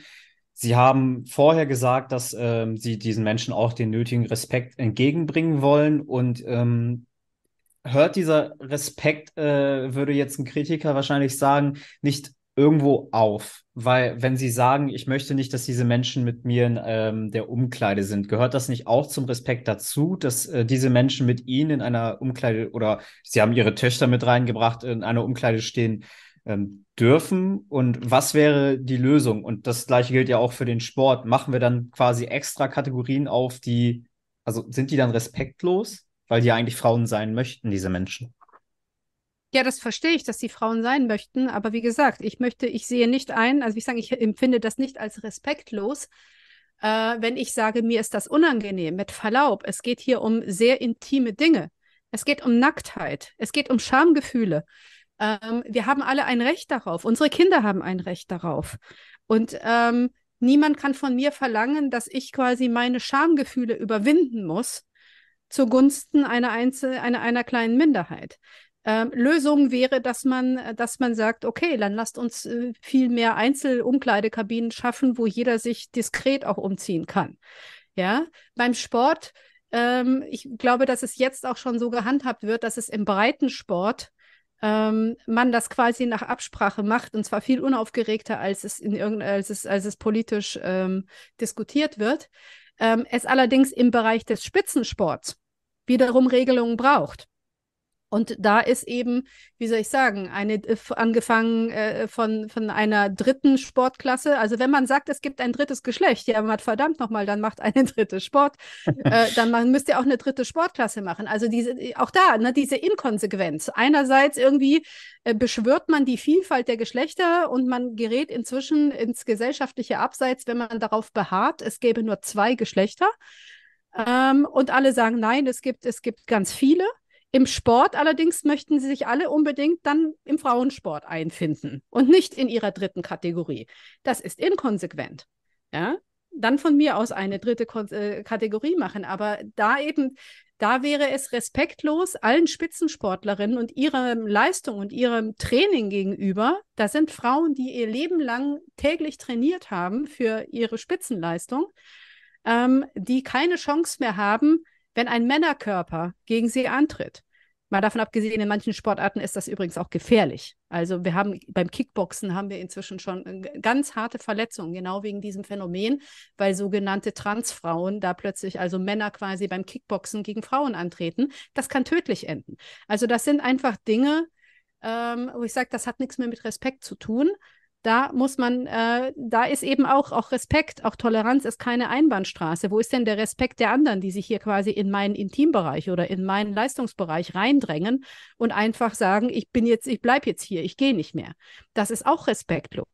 S1: Sie haben vorher gesagt, dass ähm, Sie diesen Menschen auch den nötigen Respekt entgegenbringen wollen und ähm, hört dieser Respekt, äh, würde jetzt ein Kritiker wahrscheinlich sagen, nicht irgendwo auf, weil wenn sie sagen, ich möchte nicht, dass diese Menschen mit mir in ähm, der Umkleide sind, gehört das nicht auch zum Respekt dazu, dass äh, diese Menschen mit ihnen in einer Umkleide oder sie haben ihre Töchter mit reingebracht, in einer Umkleide stehen ähm, dürfen? Und was wäre die Lösung? Und das gleiche gilt ja auch für den Sport. Machen wir dann quasi extra Kategorien auf, die, also sind die dann respektlos, weil die eigentlich Frauen sein möchten, diese Menschen?
S3: Ja, das verstehe ich, dass die Frauen sein möchten, aber wie gesagt, ich möchte, ich sehe nicht ein, also ich sage, ich empfinde das nicht als respektlos, äh, wenn ich sage, mir ist das unangenehm, mit Verlaub. Es geht hier um sehr intime Dinge. Es geht um Nacktheit. Es geht um Schamgefühle. Ähm, wir haben alle ein Recht darauf. Unsere Kinder haben ein Recht darauf. Und ähm, niemand kann von mir verlangen, dass ich quasi meine Schamgefühle überwinden muss zugunsten einer, Einzel einer, einer kleinen Minderheit. Ähm, Lösung wäre, dass man, äh, dass man sagt, okay, dann lasst uns äh, viel mehr Einzelumkleidekabinen schaffen, wo jeder sich diskret auch umziehen kann. Ja, beim Sport, ähm, ich glaube, dass es jetzt auch schon so gehandhabt wird, dass es im Breitensport ähm, man das quasi nach Absprache macht und zwar viel unaufgeregter, als es in als es, als es politisch ähm, diskutiert wird. Ähm, es allerdings im Bereich des Spitzensports wiederum Regelungen braucht. Und da ist eben, wie soll ich sagen, eine äh, angefangen äh, von, von einer dritten Sportklasse. Also wenn man sagt, es gibt ein drittes Geschlecht, ja, man hat verdammt nochmal, dann macht eine dritte Sport, äh, dann man, müsst ihr auch eine dritte Sportklasse machen. Also diese, äh, auch da, ne, diese Inkonsequenz. Einerseits irgendwie äh, beschwört man die Vielfalt der Geschlechter und man gerät inzwischen ins gesellschaftliche Abseits, wenn man darauf beharrt, es gäbe nur zwei Geschlechter. Ähm, und alle sagen, nein, es gibt, es gibt ganz viele. Im Sport allerdings möchten sie sich alle unbedingt dann im Frauensport einfinden und nicht in ihrer dritten Kategorie. Das ist inkonsequent. Ja? Dann von mir aus eine dritte Kon äh, Kategorie machen, aber da eben da wäre es respektlos allen Spitzensportlerinnen und ihrer Leistung und ihrem Training gegenüber. Da sind Frauen, die ihr Leben lang täglich trainiert haben für ihre Spitzenleistung, ähm, die keine Chance mehr haben, wenn ein Männerkörper gegen sie antritt. Mal davon abgesehen, in manchen Sportarten ist das übrigens auch gefährlich. Also wir haben beim Kickboxen haben wir inzwischen schon äh, ganz harte Verletzungen, genau wegen diesem Phänomen, weil sogenannte Transfrauen da plötzlich, also Männer quasi beim Kickboxen gegen Frauen antreten. Das kann tödlich enden. Also das sind einfach Dinge, ähm, wo ich sage, das hat nichts mehr mit Respekt zu tun, da muss man, äh, da ist eben auch, auch Respekt, auch Toleranz ist keine Einbahnstraße. Wo ist denn der Respekt der anderen, die sich hier quasi in meinen Intimbereich oder in meinen Leistungsbereich reindrängen und einfach sagen, ich bin jetzt, ich bleib jetzt hier, ich gehe nicht mehr. Das ist auch respektlos.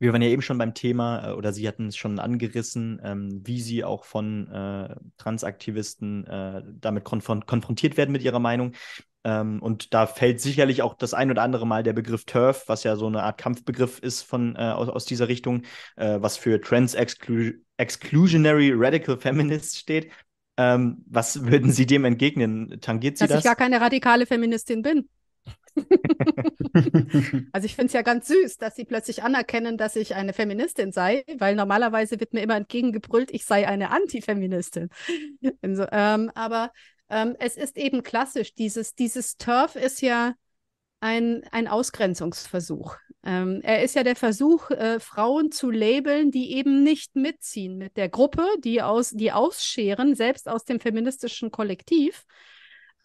S2: Wir waren ja eben schon beim Thema, äh, oder Sie hatten es schon angerissen, ähm, wie Sie auch von äh, Transaktivisten äh, damit konf konfrontiert werden mit Ihrer Meinung. Ähm, und da fällt sicherlich auch das ein oder andere Mal der Begriff Turf, was ja so eine Art Kampfbegriff ist von, äh, aus, aus dieser Richtung, äh, was für Trans -Exclu Exclusionary Radical Feminist steht. Ähm, was würden Sie dem entgegnen? Tangiert Sie Dass das? Dass ich gar
S3: keine radikale Feministin bin. also ich finde es ja ganz süß, dass sie plötzlich anerkennen, dass ich eine Feministin sei, weil normalerweise wird mir immer entgegengebrüllt, ich sei eine Antifeministin. Also, ähm, aber ähm, es ist eben klassisch, dieses, dieses Turf ist ja ein, ein Ausgrenzungsversuch. Ähm, er ist ja der Versuch, äh, Frauen zu labeln, die eben nicht mitziehen mit der Gruppe, die, aus, die ausscheren, selbst aus dem feministischen Kollektiv,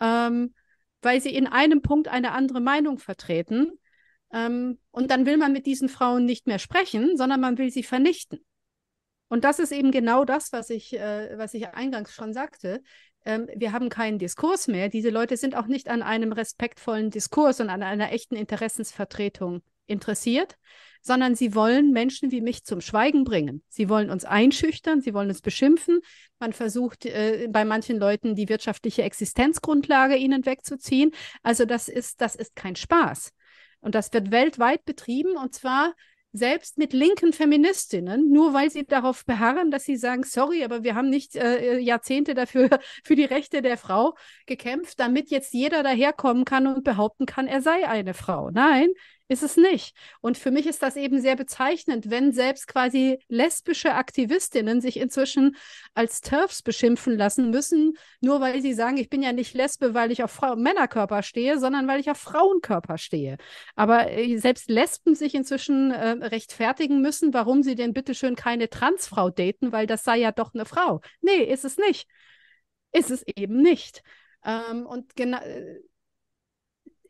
S3: ähm, weil sie in einem Punkt eine andere Meinung vertreten. Ähm, und dann will man mit diesen Frauen nicht mehr sprechen, sondern man will sie vernichten. Und das ist eben genau das, was ich, äh, was ich eingangs schon sagte. Ähm, wir haben keinen Diskurs mehr. Diese Leute sind auch nicht an einem respektvollen Diskurs und an einer echten Interessensvertretung interessiert, sondern sie wollen Menschen wie mich zum Schweigen bringen. Sie wollen uns einschüchtern, sie wollen uns beschimpfen. Man versucht äh, bei manchen Leuten die wirtschaftliche Existenzgrundlage ihnen wegzuziehen. Also das ist, das ist kein Spaß. Und das wird weltweit betrieben und zwar selbst mit linken Feministinnen, nur weil sie darauf beharren, dass sie sagen, sorry, aber wir haben nicht äh, äh Jahrzehnte dafür für die Rechte der Frau gekämpft, damit jetzt jeder daherkommen kann und behaupten kann, er sei eine Frau. Nein, ist es nicht. Und für mich ist das eben sehr bezeichnend, wenn selbst quasi lesbische Aktivistinnen sich inzwischen als TERFs beschimpfen lassen müssen, nur weil sie sagen, ich bin ja nicht Lesbe, weil ich auf Fra Männerkörper stehe, sondern weil ich auf Frauenkörper stehe. Aber äh, selbst Lesben sich inzwischen äh, rechtfertigen müssen, warum sie denn bitteschön keine Transfrau daten, weil das sei ja doch eine Frau. Nee, ist es nicht. Ist es eben nicht. Ähm, und genau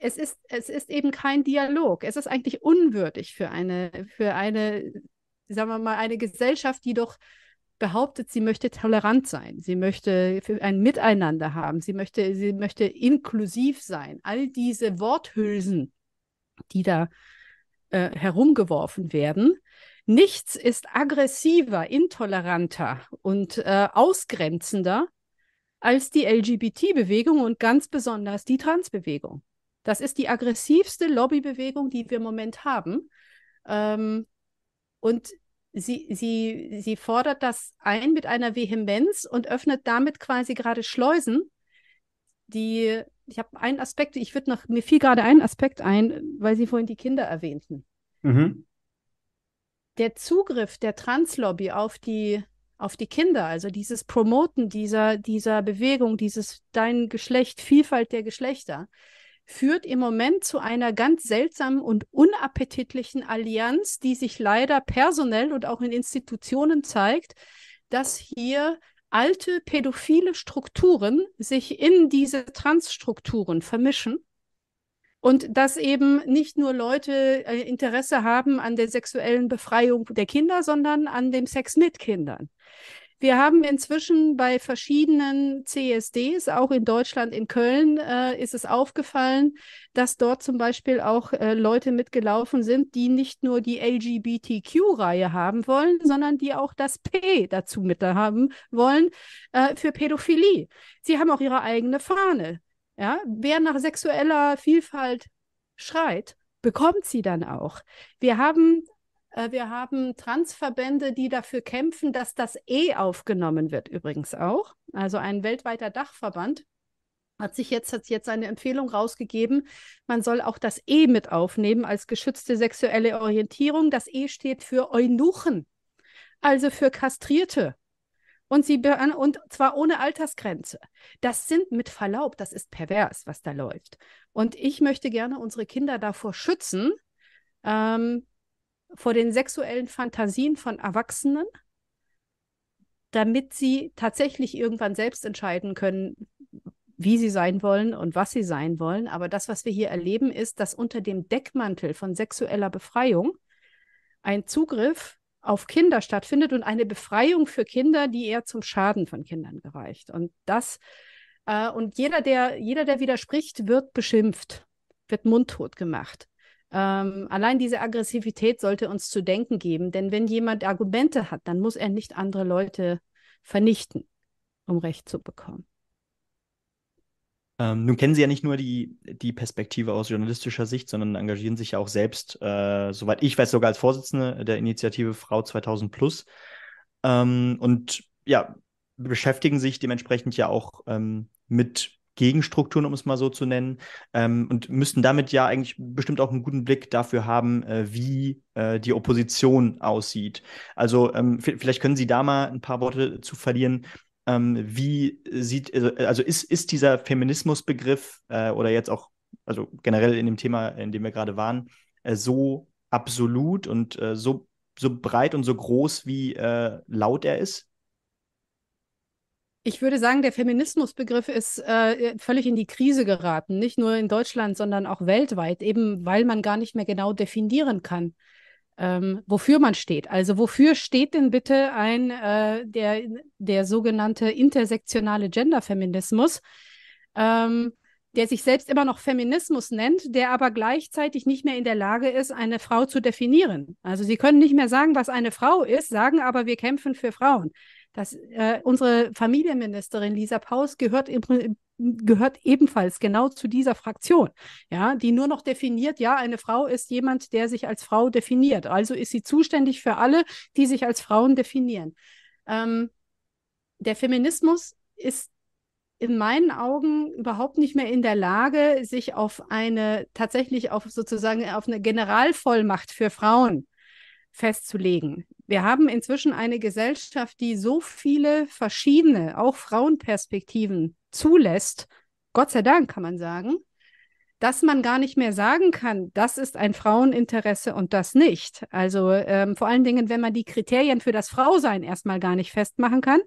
S3: es ist, es ist eben kein Dialog. Es ist eigentlich unwürdig für eine, für eine, sagen wir mal, eine Gesellschaft, die doch behauptet, sie möchte tolerant sein, sie möchte ein Miteinander haben, sie möchte, sie möchte inklusiv sein. All diese Worthülsen, die da äh, herumgeworfen werden, nichts ist aggressiver, intoleranter und äh, ausgrenzender als die LGBT-Bewegung und ganz besonders die Trans-Bewegung. Das ist die aggressivste Lobbybewegung, die wir im Moment haben. Ähm, und sie, sie, sie fordert das ein mit einer Vehemenz und öffnet damit quasi gerade Schleusen, die, ich habe einen Aspekt, ich würde noch, mir fiel gerade ein Aspekt ein, weil Sie vorhin die Kinder erwähnten. Mhm. Der Zugriff der Translobby auf die, auf die Kinder, also dieses Promoten dieser, dieser Bewegung, dieses dein Geschlecht, Vielfalt der Geschlechter, führt im Moment zu einer ganz seltsamen und unappetitlichen Allianz, die sich leider personell und auch in Institutionen zeigt, dass hier alte pädophile Strukturen sich in diese Transstrukturen vermischen. Und dass eben nicht nur Leute äh, Interesse haben an der sexuellen Befreiung der Kinder, sondern an dem Sex mit Kindern. Wir haben inzwischen bei verschiedenen CSDs, auch in Deutschland, in Köln, äh, ist es aufgefallen, dass dort zum Beispiel auch äh, Leute mitgelaufen sind, die nicht nur die LGBTQ-Reihe haben wollen, sondern die auch das P dazu mit haben wollen äh, für Pädophilie. Sie haben auch ihre eigene Fahne. Ja? Wer nach sexueller Vielfalt schreit, bekommt sie dann auch. Wir haben äh, wir haben Transverbände, die dafür kämpfen, dass das E aufgenommen wird, übrigens auch. Also ein weltweiter Dachverband hat sich jetzt, hat jetzt eine Empfehlung rausgegeben, man soll auch das E mit aufnehmen als geschützte sexuelle Orientierung. Das E steht für Eunuchen, also für Kastrierte. Und, sie, und zwar ohne Altersgrenze. Das sind mit Verlaub, das ist pervers, was da läuft. Und ich möchte gerne unsere Kinder davor schützen, ähm, vor den sexuellen Fantasien von Erwachsenen, damit sie tatsächlich irgendwann selbst entscheiden können, wie sie sein wollen und was sie sein wollen. Aber das, was wir hier erleben, ist, dass unter dem Deckmantel von sexueller Befreiung ein Zugriff auf Kinder stattfindet und eine Befreiung für Kinder, die eher zum Schaden von Kindern gereicht. Und das, äh, und jeder, der, jeder, der widerspricht, wird beschimpft, wird mundtot gemacht. Ähm, allein diese Aggressivität sollte uns zu denken geben, denn wenn jemand Argumente hat, dann muss er nicht andere Leute vernichten, um Recht zu bekommen.
S2: Ähm, nun kennen Sie ja nicht nur die, die Perspektive aus journalistischer Sicht, sondern engagieren sich ja auch selbst, äh, soweit ich weiß, sogar als Vorsitzende der Initiative Frau 2000 Plus. Ähm, und ja, beschäftigen sich dementsprechend ja auch ähm, mit Gegenstrukturen, um es mal so zu nennen, ähm, und müssten damit ja eigentlich bestimmt auch einen guten Blick dafür haben, äh, wie äh, die Opposition aussieht. Also ähm, vielleicht können Sie da mal ein paar Worte zu verlieren. Ähm, wie sieht, also, also ist, ist dieser Feminismusbegriff äh, oder jetzt auch, also generell in dem Thema, in dem wir gerade waren, äh, so absolut und äh, so, so breit und so groß, wie äh, laut er ist?
S3: Ich würde sagen, der Feminismusbegriff ist äh, völlig in die Krise geraten, nicht nur in Deutschland, sondern auch weltweit, eben weil man gar nicht mehr genau definieren kann, ähm, wofür man steht. Also wofür steht denn bitte ein äh, der, der sogenannte intersektionale Genderfeminismus, ähm, der sich selbst immer noch Feminismus nennt, der aber gleichzeitig nicht mehr in der Lage ist, eine Frau zu definieren. Also sie können nicht mehr sagen, was eine Frau ist, sagen aber, wir kämpfen für Frauen dass äh, unsere Familienministerin Lisa Paus gehört gehört ebenfalls genau zu dieser Fraktion, ja, die nur noch definiert, ja, eine Frau ist jemand, der sich als Frau definiert. Also ist sie zuständig für alle, die sich als Frauen definieren. Ähm, der Feminismus ist in meinen Augen überhaupt nicht mehr in der Lage, sich auf eine tatsächlich auf sozusagen auf eine Generalvollmacht für Frauen festzulegen. Wir haben inzwischen eine Gesellschaft, die so viele verschiedene, auch Frauenperspektiven zulässt. Gott sei Dank kann man sagen, dass man gar nicht mehr sagen kann, das ist ein Fraueninteresse und das nicht. Also ähm, vor allen Dingen, wenn man die Kriterien für das Frausein erstmal gar nicht festmachen kann.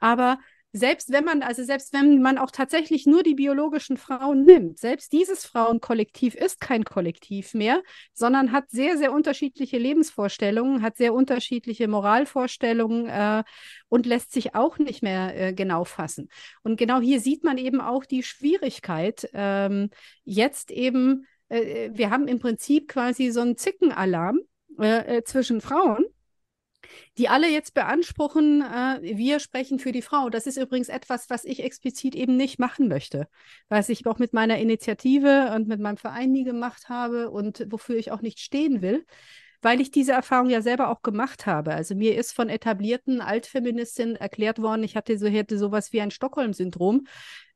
S3: Aber selbst wenn man, also selbst wenn man auch tatsächlich nur die biologischen Frauen nimmt, selbst dieses Frauenkollektiv ist kein Kollektiv mehr, sondern hat sehr, sehr unterschiedliche Lebensvorstellungen, hat sehr unterschiedliche Moralvorstellungen äh, und lässt sich auch nicht mehr äh, genau fassen. Und genau hier sieht man eben auch die Schwierigkeit, ähm, jetzt eben, äh, äh wir haben im Prinzip quasi so einen Zickenalarm äh, äh, zwischen Frauen die alle jetzt beanspruchen, äh, wir sprechen für die Frau. Das ist übrigens etwas, was ich explizit eben nicht machen möchte, was ich auch mit meiner Initiative und mit meinem Verein nie gemacht habe und wofür ich auch nicht stehen will weil ich diese Erfahrung ja selber auch gemacht habe. Also mir ist von etablierten Altfeministinnen erklärt worden, ich hatte, so, hätte sowas wie ein Stockholm-Syndrom,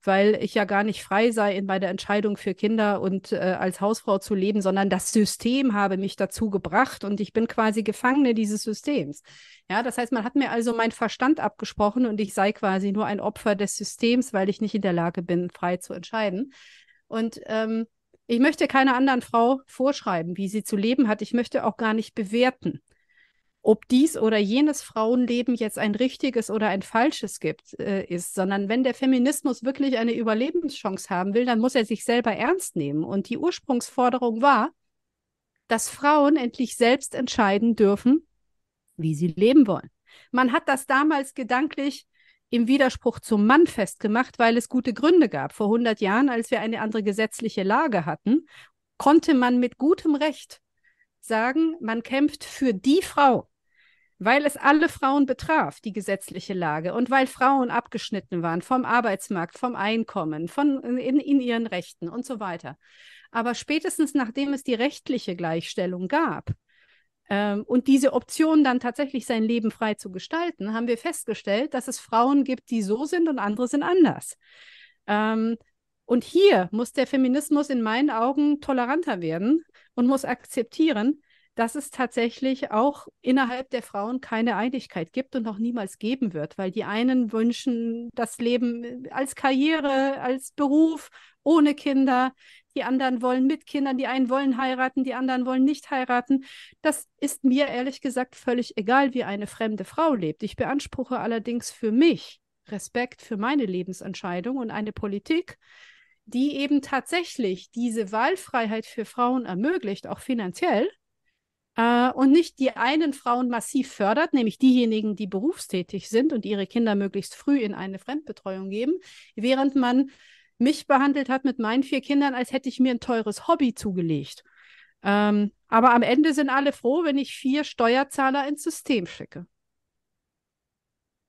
S3: weil ich ja gar nicht frei sei in meiner Entscheidung für Kinder und äh, als Hausfrau zu leben, sondern das System habe mich dazu gebracht und ich bin quasi Gefangene dieses Systems. Ja, das heißt, man hat mir also meinen Verstand abgesprochen und ich sei quasi nur ein Opfer des Systems, weil ich nicht in der Lage bin, frei zu entscheiden. Und ähm, ich möchte keiner anderen Frau vorschreiben, wie sie zu leben hat. Ich möchte auch gar nicht bewerten, ob dies oder jenes Frauenleben jetzt ein richtiges oder ein falsches gibt, äh, ist, sondern wenn der Feminismus wirklich eine Überlebenschance haben will, dann muss er sich selber ernst nehmen. Und die Ursprungsforderung war, dass Frauen endlich selbst entscheiden dürfen, wie sie leben wollen. Man hat das damals gedanklich im Widerspruch zum Mann festgemacht, weil es gute Gründe gab. Vor 100 Jahren, als wir eine andere gesetzliche Lage hatten, konnte man mit gutem Recht sagen, man kämpft für die Frau, weil es alle Frauen betraf, die gesetzliche Lage, und weil Frauen abgeschnitten waren vom Arbeitsmarkt, vom Einkommen, von in, in ihren Rechten und so weiter. Aber spätestens nachdem es die rechtliche Gleichstellung gab, ähm, und diese Option dann tatsächlich sein Leben frei zu gestalten, haben wir festgestellt, dass es Frauen gibt, die so sind und andere sind anders. Ähm, und hier muss der Feminismus in meinen Augen toleranter werden und muss akzeptieren, dass es tatsächlich auch innerhalb der Frauen keine Einigkeit gibt und noch niemals geben wird, weil die einen wünschen das Leben äh, als Karriere, als Beruf, ohne Kinder die anderen wollen mit Kindern, die einen wollen heiraten, die anderen wollen nicht heiraten. Das ist mir ehrlich gesagt völlig egal, wie eine fremde Frau lebt. Ich beanspruche allerdings für mich Respekt für meine Lebensentscheidung und eine Politik, die eben tatsächlich diese Wahlfreiheit für Frauen ermöglicht, auch finanziell, äh, und nicht die einen Frauen massiv fördert, nämlich diejenigen, die berufstätig sind und ihre Kinder möglichst früh in eine Fremdbetreuung geben, während man mich behandelt hat mit meinen vier Kindern, als hätte ich mir ein teures Hobby zugelegt. Ähm, aber am Ende sind alle froh, wenn ich vier Steuerzahler ins System schicke.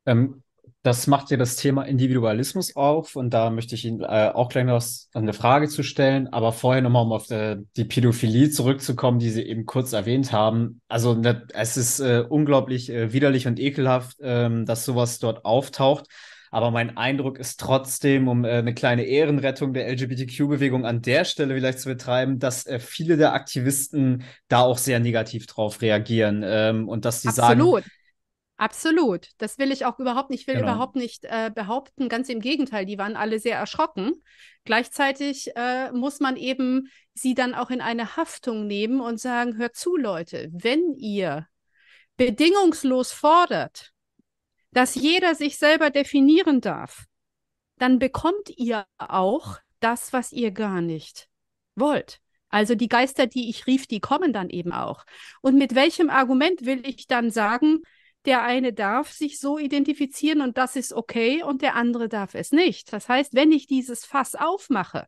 S1: Ähm, das macht ja das Thema Individualismus auf und da möchte ich Ihnen äh, auch gleich noch eine Frage zu stellen, aber vorher nochmal, um auf de, äh, die Pädophilie zurückzukommen, die Sie eben kurz erwähnt haben. Also ne, es ist äh, unglaublich äh, widerlich und ekelhaft, ähm, dass sowas dort auftaucht. Aber mein Eindruck ist trotzdem, um äh, eine kleine Ehrenrettung der LGBTQ-Bewegung an der Stelle vielleicht zu betreiben, dass äh, viele der Aktivisten da auch sehr negativ drauf reagieren ähm, und dass sie Absolut. sagen,
S3: Absolut. Das will ich auch überhaupt nicht, will genau. überhaupt nicht äh, behaupten. Ganz im Gegenteil, die waren alle sehr erschrocken. Gleichzeitig äh, muss man eben sie dann auch in eine Haftung nehmen und sagen, hört zu, Leute, wenn ihr bedingungslos fordert, dass jeder sich selber definieren darf, dann bekommt ihr auch das, was ihr gar nicht wollt. Also die Geister, die ich rief, die kommen dann eben auch. Und mit welchem Argument will ich dann sagen, der eine darf sich so identifizieren und das ist okay und der andere darf es nicht. Das heißt, wenn ich dieses Fass aufmache,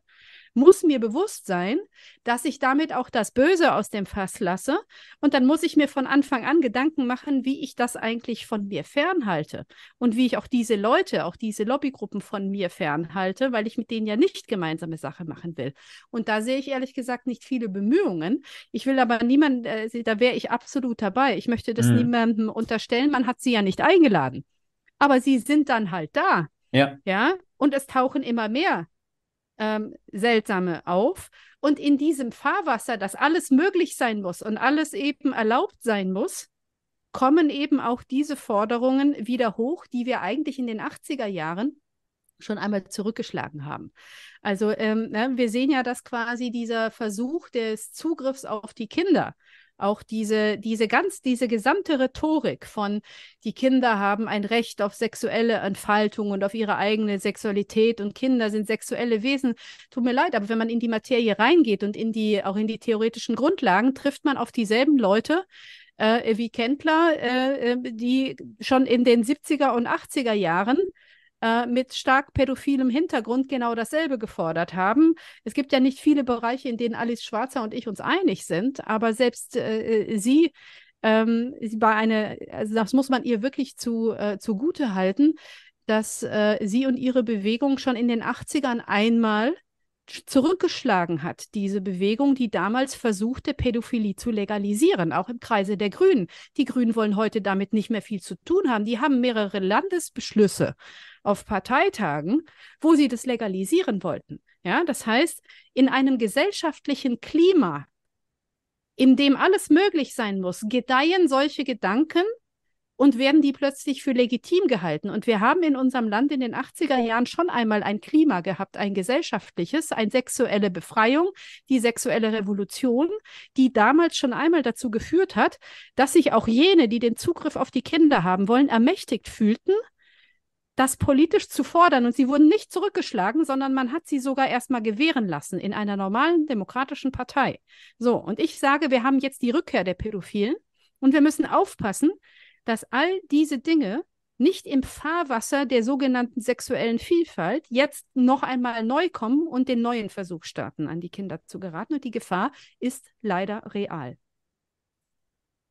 S3: muss mir bewusst sein, dass ich damit auch das Böse aus dem Fass lasse. Und dann muss ich mir von Anfang an Gedanken machen, wie ich das eigentlich von mir fernhalte und wie ich auch diese Leute, auch diese Lobbygruppen von mir fernhalte, weil ich mit denen ja nicht gemeinsame Sache machen will. Und da sehe ich ehrlich gesagt nicht viele Bemühungen. Ich will aber niemanden, äh, da wäre ich absolut dabei. Ich möchte das mhm. niemandem unterstellen. Man hat sie ja nicht eingeladen. Aber sie sind dann halt da. Ja. Ja. Und es tauchen immer mehr ähm, seltsame auf. Und in diesem Fahrwasser, dass alles möglich sein muss und alles eben erlaubt sein muss, kommen eben auch diese Forderungen wieder hoch, die wir eigentlich in den 80er Jahren schon einmal zurückgeschlagen haben. Also ähm, ne, wir sehen ja, dass quasi dieser Versuch des Zugriffs auf die Kinder auch diese, diese ganz, diese gesamte Rhetorik von die Kinder haben ein Recht auf sexuelle Entfaltung und auf ihre eigene Sexualität und Kinder sind sexuelle Wesen. Tut mir leid, aber wenn man in die Materie reingeht und in die, auch in die theoretischen Grundlagen, trifft man auf dieselben Leute, äh, wie Kentler, äh, äh die schon in den 70er und 80er Jahren äh, mit stark pädophilem Hintergrund genau dasselbe gefordert haben. Es gibt ja nicht viele Bereiche, in denen Alice Schwarzer und ich uns einig sind, aber selbst äh, äh sie ähm, war eine, also das muss man ihr wirklich zu, äh, zugute halten, dass äh, sie und ihre Bewegung schon in den 80ern einmal zurückgeschlagen hat, diese Bewegung, die damals versuchte, Pädophilie zu legalisieren, auch im Kreise der Grünen. Die Grünen wollen heute damit nicht mehr viel zu tun haben. Die haben mehrere Landesbeschlüsse auf Parteitagen, wo sie das legalisieren wollten. Ja, das heißt, in einem gesellschaftlichen Klima, in dem alles möglich sein muss, gedeihen solche Gedanken und werden die plötzlich für legitim gehalten. Und wir haben in unserem Land in den 80er Jahren schon einmal ein Klima gehabt, ein gesellschaftliches, eine sexuelle Befreiung, die sexuelle Revolution, die damals schon einmal dazu geführt hat, dass sich auch jene, die den Zugriff auf die Kinder haben wollen, ermächtigt fühlten das politisch zu fordern. Und sie wurden nicht zurückgeschlagen, sondern man hat sie sogar erstmal gewähren lassen in einer normalen demokratischen Partei. So, und ich sage, wir haben jetzt die Rückkehr der Pädophilen und wir müssen aufpassen, dass all diese Dinge nicht im Fahrwasser der sogenannten sexuellen Vielfalt jetzt noch einmal neu kommen und den neuen Versuch starten, an die Kinder zu geraten. Und die Gefahr ist leider real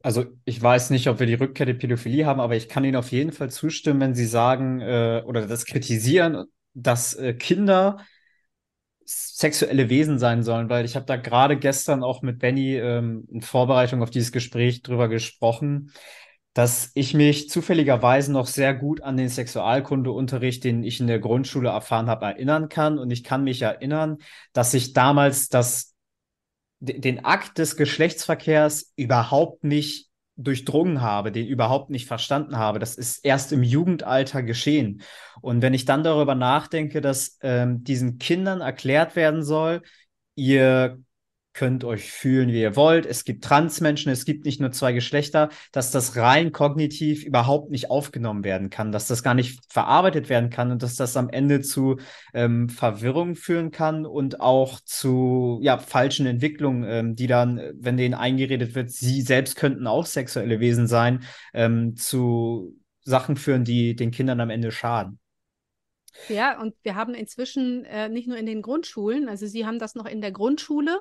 S1: also ich weiß nicht, ob wir die Rückkehr der Pädophilie haben, aber ich kann Ihnen auf jeden Fall zustimmen, wenn Sie sagen äh, oder das kritisieren, dass äh, Kinder sexuelle Wesen sein sollen, weil ich habe da gerade gestern auch mit Benny ähm, in Vorbereitung auf dieses Gespräch drüber gesprochen, dass ich mich zufälligerweise noch sehr gut an den Sexualkundeunterricht, den ich in der Grundschule erfahren habe, erinnern kann. Und ich kann mich erinnern, dass ich damals das den Akt des Geschlechtsverkehrs überhaupt nicht durchdrungen habe, den überhaupt nicht verstanden habe. Das ist erst im Jugendalter geschehen. Und wenn ich dann darüber nachdenke, dass ähm, diesen Kindern erklärt werden soll, ihr könnt euch fühlen, wie ihr wollt. Es gibt Transmenschen, es gibt nicht nur zwei Geschlechter, dass das rein kognitiv überhaupt nicht aufgenommen werden kann, dass das gar nicht verarbeitet werden kann und dass das am Ende zu ähm, Verwirrung führen kann und auch zu ja, falschen Entwicklungen, ähm, die dann, wenn denen eingeredet wird, sie selbst könnten auch sexuelle Wesen sein, ähm, zu Sachen führen, die den Kindern am Ende schaden.
S3: Ja, und wir haben inzwischen äh, nicht nur in den Grundschulen, also Sie haben das noch in der Grundschule,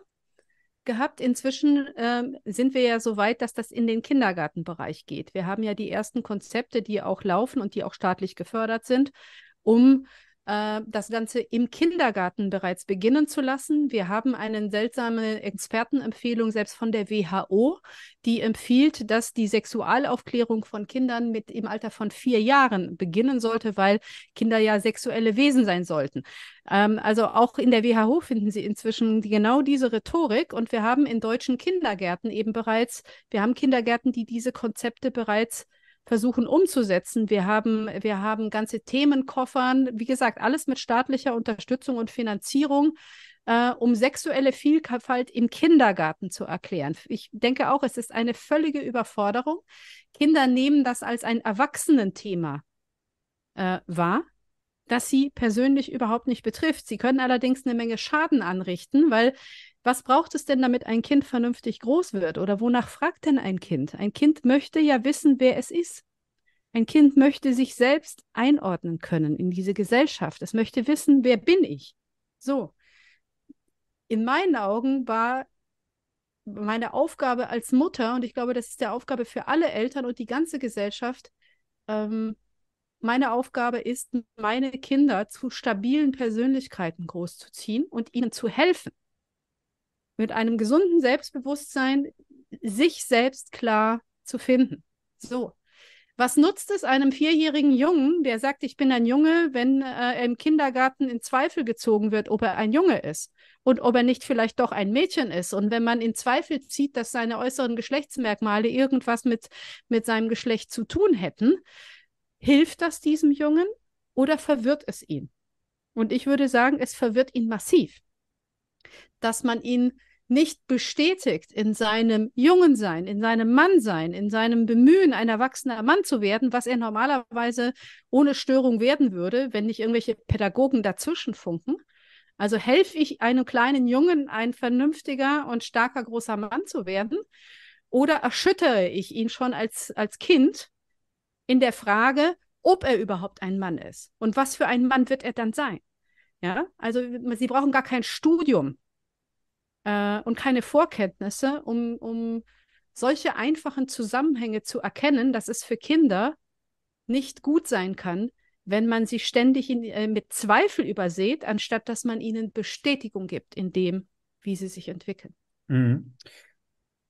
S3: gehabt. Inzwischen ähm, sind wir ja so weit, dass das in den Kindergartenbereich geht. Wir haben ja die ersten Konzepte, die auch laufen und die auch staatlich gefördert sind, um äh, das Ganze im Kindergarten bereits beginnen zu lassen. Wir haben eine seltsame Expertenempfehlung selbst von der WHO, die empfiehlt, dass die Sexualaufklärung von Kindern mit im Alter von vier Jahren beginnen sollte, weil Kinder ja sexuelle Wesen sein sollten. Ähm, also auch in der WHO finden Sie inzwischen genau diese Rhetorik und wir haben in deutschen Kindergärten eben bereits, wir haben Kindergärten, die diese Konzepte bereits versuchen umzusetzen. Wir haben, wir haben ganze Themenkoffern, wie gesagt, alles mit staatlicher Unterstützung und Finanzierung, äh, um sexuelle Vielfalt im Kindergarten zu erklären. Ich denke auch, es ist eine völlige Überforderung. Kinder nehmen das als ein Erwachsenenthema äh, wahr das sie persönlich überhaupt nicht betrifft. Sie können allerdings eine Menge Schaden anrichten, weil was braucht es denn, damit ein Kind vernünftig groß wird? Oder wonach fragt denn ein Kind? Ein Kind möchte ja wissen, wer es ist. Ein Kind möchte sich selbst einordnen können in diese Gesellschaft. Es möchte wissen, wer bin ich? So. In meinen Augen war meine Aufgabe als Mutter, und ich glaube, das ist der Aufgabe für alle Eltern und die ganze Gesellschaft, ähm, meine Aufgabe ist, meine Kinder zu stabilen Persönlichkeiten großzuziehen und ihnen zu helfen mit einem gesunden Selbstbewusstsein sich selbst klar zu finden. So. Was nutzt es einem vierjährigen Jungen, der sagt, ich bin ein Junge, wenn äh, im Kindergarten in Zweifel gezogen wird, ob er ein Junge ist und ob er nicht vielleicht doch ein Mädchen ist? Und wenn man in Zweifel zieht, dass seine äußeren Geschlechtsmerkmale irgendwas mit, mit seinem Geschlecht zu tun hätten, hilft das diesem Jungen oder verwirrt es ihn? Und ich würde sagen, es verwirrt ihn massiv, dass man ihn nicht bestätigt in seinem jungen Sein, in seinem Mannsein, in seinem Bemühen, ein erwachsener Mann zu werden, was er normalerweise ohne Störung werden würde, wenn nicht irgendwelche Pädagogen dazwischen funken. Also helfe ich einem kleinen Jungen, ein vernünftiger und starker großer Mann zu werden, oder erschüttere ich ihn schon als, als Kind in der Frage, ob er überhaupt ein Mann ist und was für ein Mann wird er dann sein? Ja, also sie brauchen gar kein Studium äh, und keine Vorkenntnisse, um, um solche einfachen Zusammenhänge zu erkennen, dass es für Kinder nicht gut sein kann, wenn man sie ständig in, äh, mit Zweifel übersät, anstatt dass man ihnen Bestätigung gibt in dem, wie sie sich entwickeln.
S1: Mhm.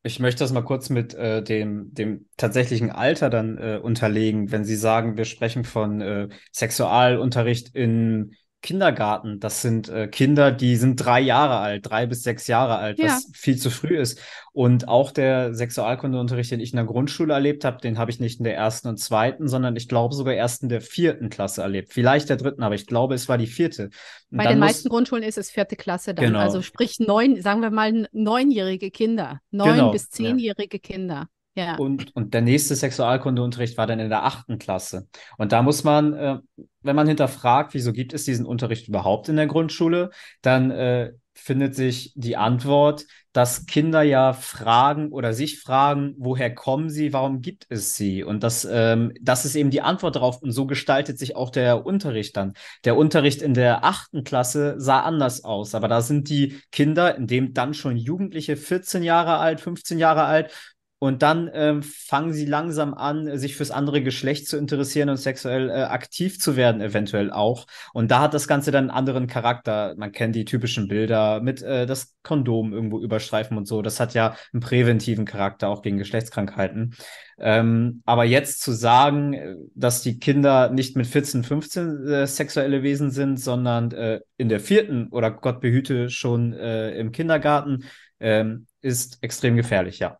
S1: Ich möchte das mal kurz mit äh, dem, dem tatsächlichen Alter dann äh, unterlegen, wenn Sie sagen, wir sprechen von äh, Sexualunterricht in Kindergarten. Das sind äh, Kinder, die sind drei Jahre alt, drei bis sechs Jahre alt, ja. was viel zu früh ist. Und auch der Sexualkundeunterricht, den ich in der Grundschule erlebt habe, den habe ich nicht in der ersten und zweiten, sondern ich glaube sogar erst in der vierten Klasse erlebt. Vielleicht der dritten, aber ich glaube, es war die vierte. Und Bei den muss... meisten
S3: Grundschulen ist es vierte Klasse dann. Genau. Also sprich neun, sagen wir mal neunjährige Kinder, neun genau. bis zehnjährige ja. Kinder. Ja.
S1: Und, und der nächste Sexualkundeunterricht war dann in der achten Klasse. Und da muss man, äh, wenn man hinterfragt, wieso gibt es diesen Unterricht überhaupt in der Grundschule, dann äh, findet sich die Antwort, dass Kinder ja fragen oder sich fragen, woher kommen sie, warum gibt es sie? Und das, ähm, das ist eben die Antwort darauf. Und so gestaltet sich auch der Unterricht dann. Der Unterricht in der achten Klasse sah anders aus, aber da sind die Kinder, in dem dann schon Jugendliche 14 Jahre alt, 15 Jahre alt, und dann ähm, fangen sie langsam an, sich fürs andere Geschlecht zu interessieren und sexuell äh, aktiv zu werden, eventuell auch. Und da hat das Ganze dann einen anderen Charakter. Man kennt die typischen Bilder mit äh, das Kondom irgendwo überstreifen und so. Das hat ja einen präventiven Charakter auch gegen Geschlechtskrankheiten. Ähm, aber jetzt zu sagen, äh, dass die Kinder nicht mit 14, 15 äh, sexuelle Wesen sind, sondern äh, in der vierten oder Gott behüte schon äh, im Kindergarten, ähm, ist extrem gefährlich, ja.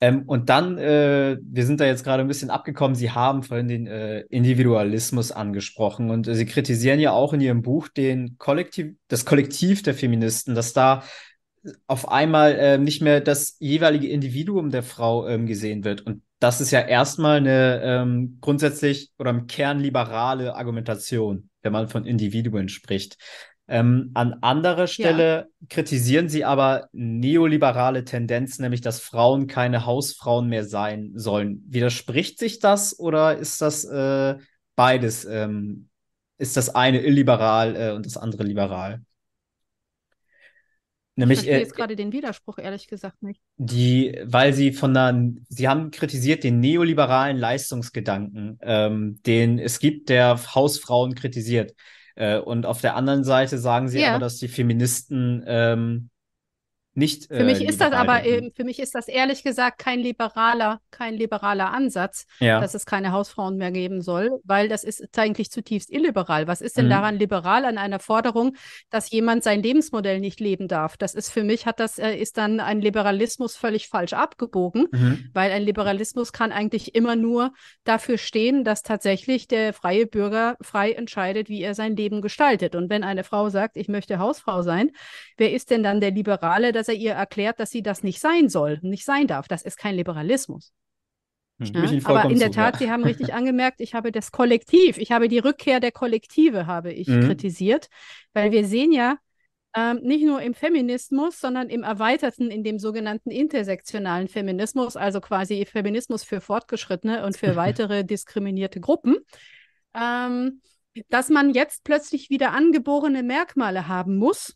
S1: Ähm, und dann, äh, wir sind da jetzt gerade ein bisschen abgekommen, Sie haben vorhin den äh, Individualismus angesprochen und äh, Sie kritisieren ja auch in Ihrem Buch den Kollektiv, das Kollektiv der Feministen, dass da auf einmal äh, nicht mehr das jeweilige Individuum der Frau ähm, gesehen wird. Und das ist ja erstmal eine ähm, grundsätzlich oder im Kern liberale Argumentation, wenn man von Individuen spricht. Ähm, an anderer Stelle ja. kritisieren sie aber neoliberale Tendenzen, nämlich dass Frauen keine Hausfrauen mehr sein sollen. Widerspricht sich das oder ist das äh, beides? Ähm, ist das eine illiberal äh, und das andere liberal? Nämlich, ich verstehe äh, jetzt
S3: äh, gerade den Widerspruch, ehrlich gesagt nicht.
S1: Die, weil sie von einer, sie haben kritisiert den neoliberalen Leistungsgedanken, ähm, den es gibt, der Hausfrauen kritisiert. Äh, und auf der anderen Seite sagen sie ja. aber, dass die Feministen ähm, nicht. Für mich äh, ist das aber, eben,
S3: für mich ist das ehrlich gesagt kein liberaler, kein liberaler Ansatz, ja. dass es keine Hausfrauen mehr geben soll, weil das ist eigentlich zutiefst illiberal. Was ist denn mhm. daran liberal an einer Forderung, dass jemand sein Lebensmodell nicht leben darf? Das ist für mich, hat das, äh, ist dann ein Liberalismus völlig falsch abgebogen, mhm. weil ein Liberalismus kann eigentlich immer nur dafür stehen, dass tatsächlich der freie Bürger frei entscheidet, wie er sein Leben gestaltet. Und wenn eine Frau sagt, ich möchte Hausfrau sein, wer ist denn dann der Liberale, dass dass er ihr erklärt, dass sie das nicht sein soll, nicht sein darf. Das ist kein Liberalismus.
S1: Hm, ja, aber in der Tat, ja.
S3: Sie haben richtig angemerkt, ich habe das Kollektiv, ich habe die Rückkehr der Kollektive, habe ich mhm. kritisiert, weil wir sehen ja, ähm, nicht nur im Feminismus, sondern im erweiterten, in dem sogenannten intersektionalen Feminismus, also quasi Feminismus für Fortgeschrittene und für weitere diskriminierte Gruppen, ähm, dass man jetzt plötzlich wieder angeborene Merkmale haben muss,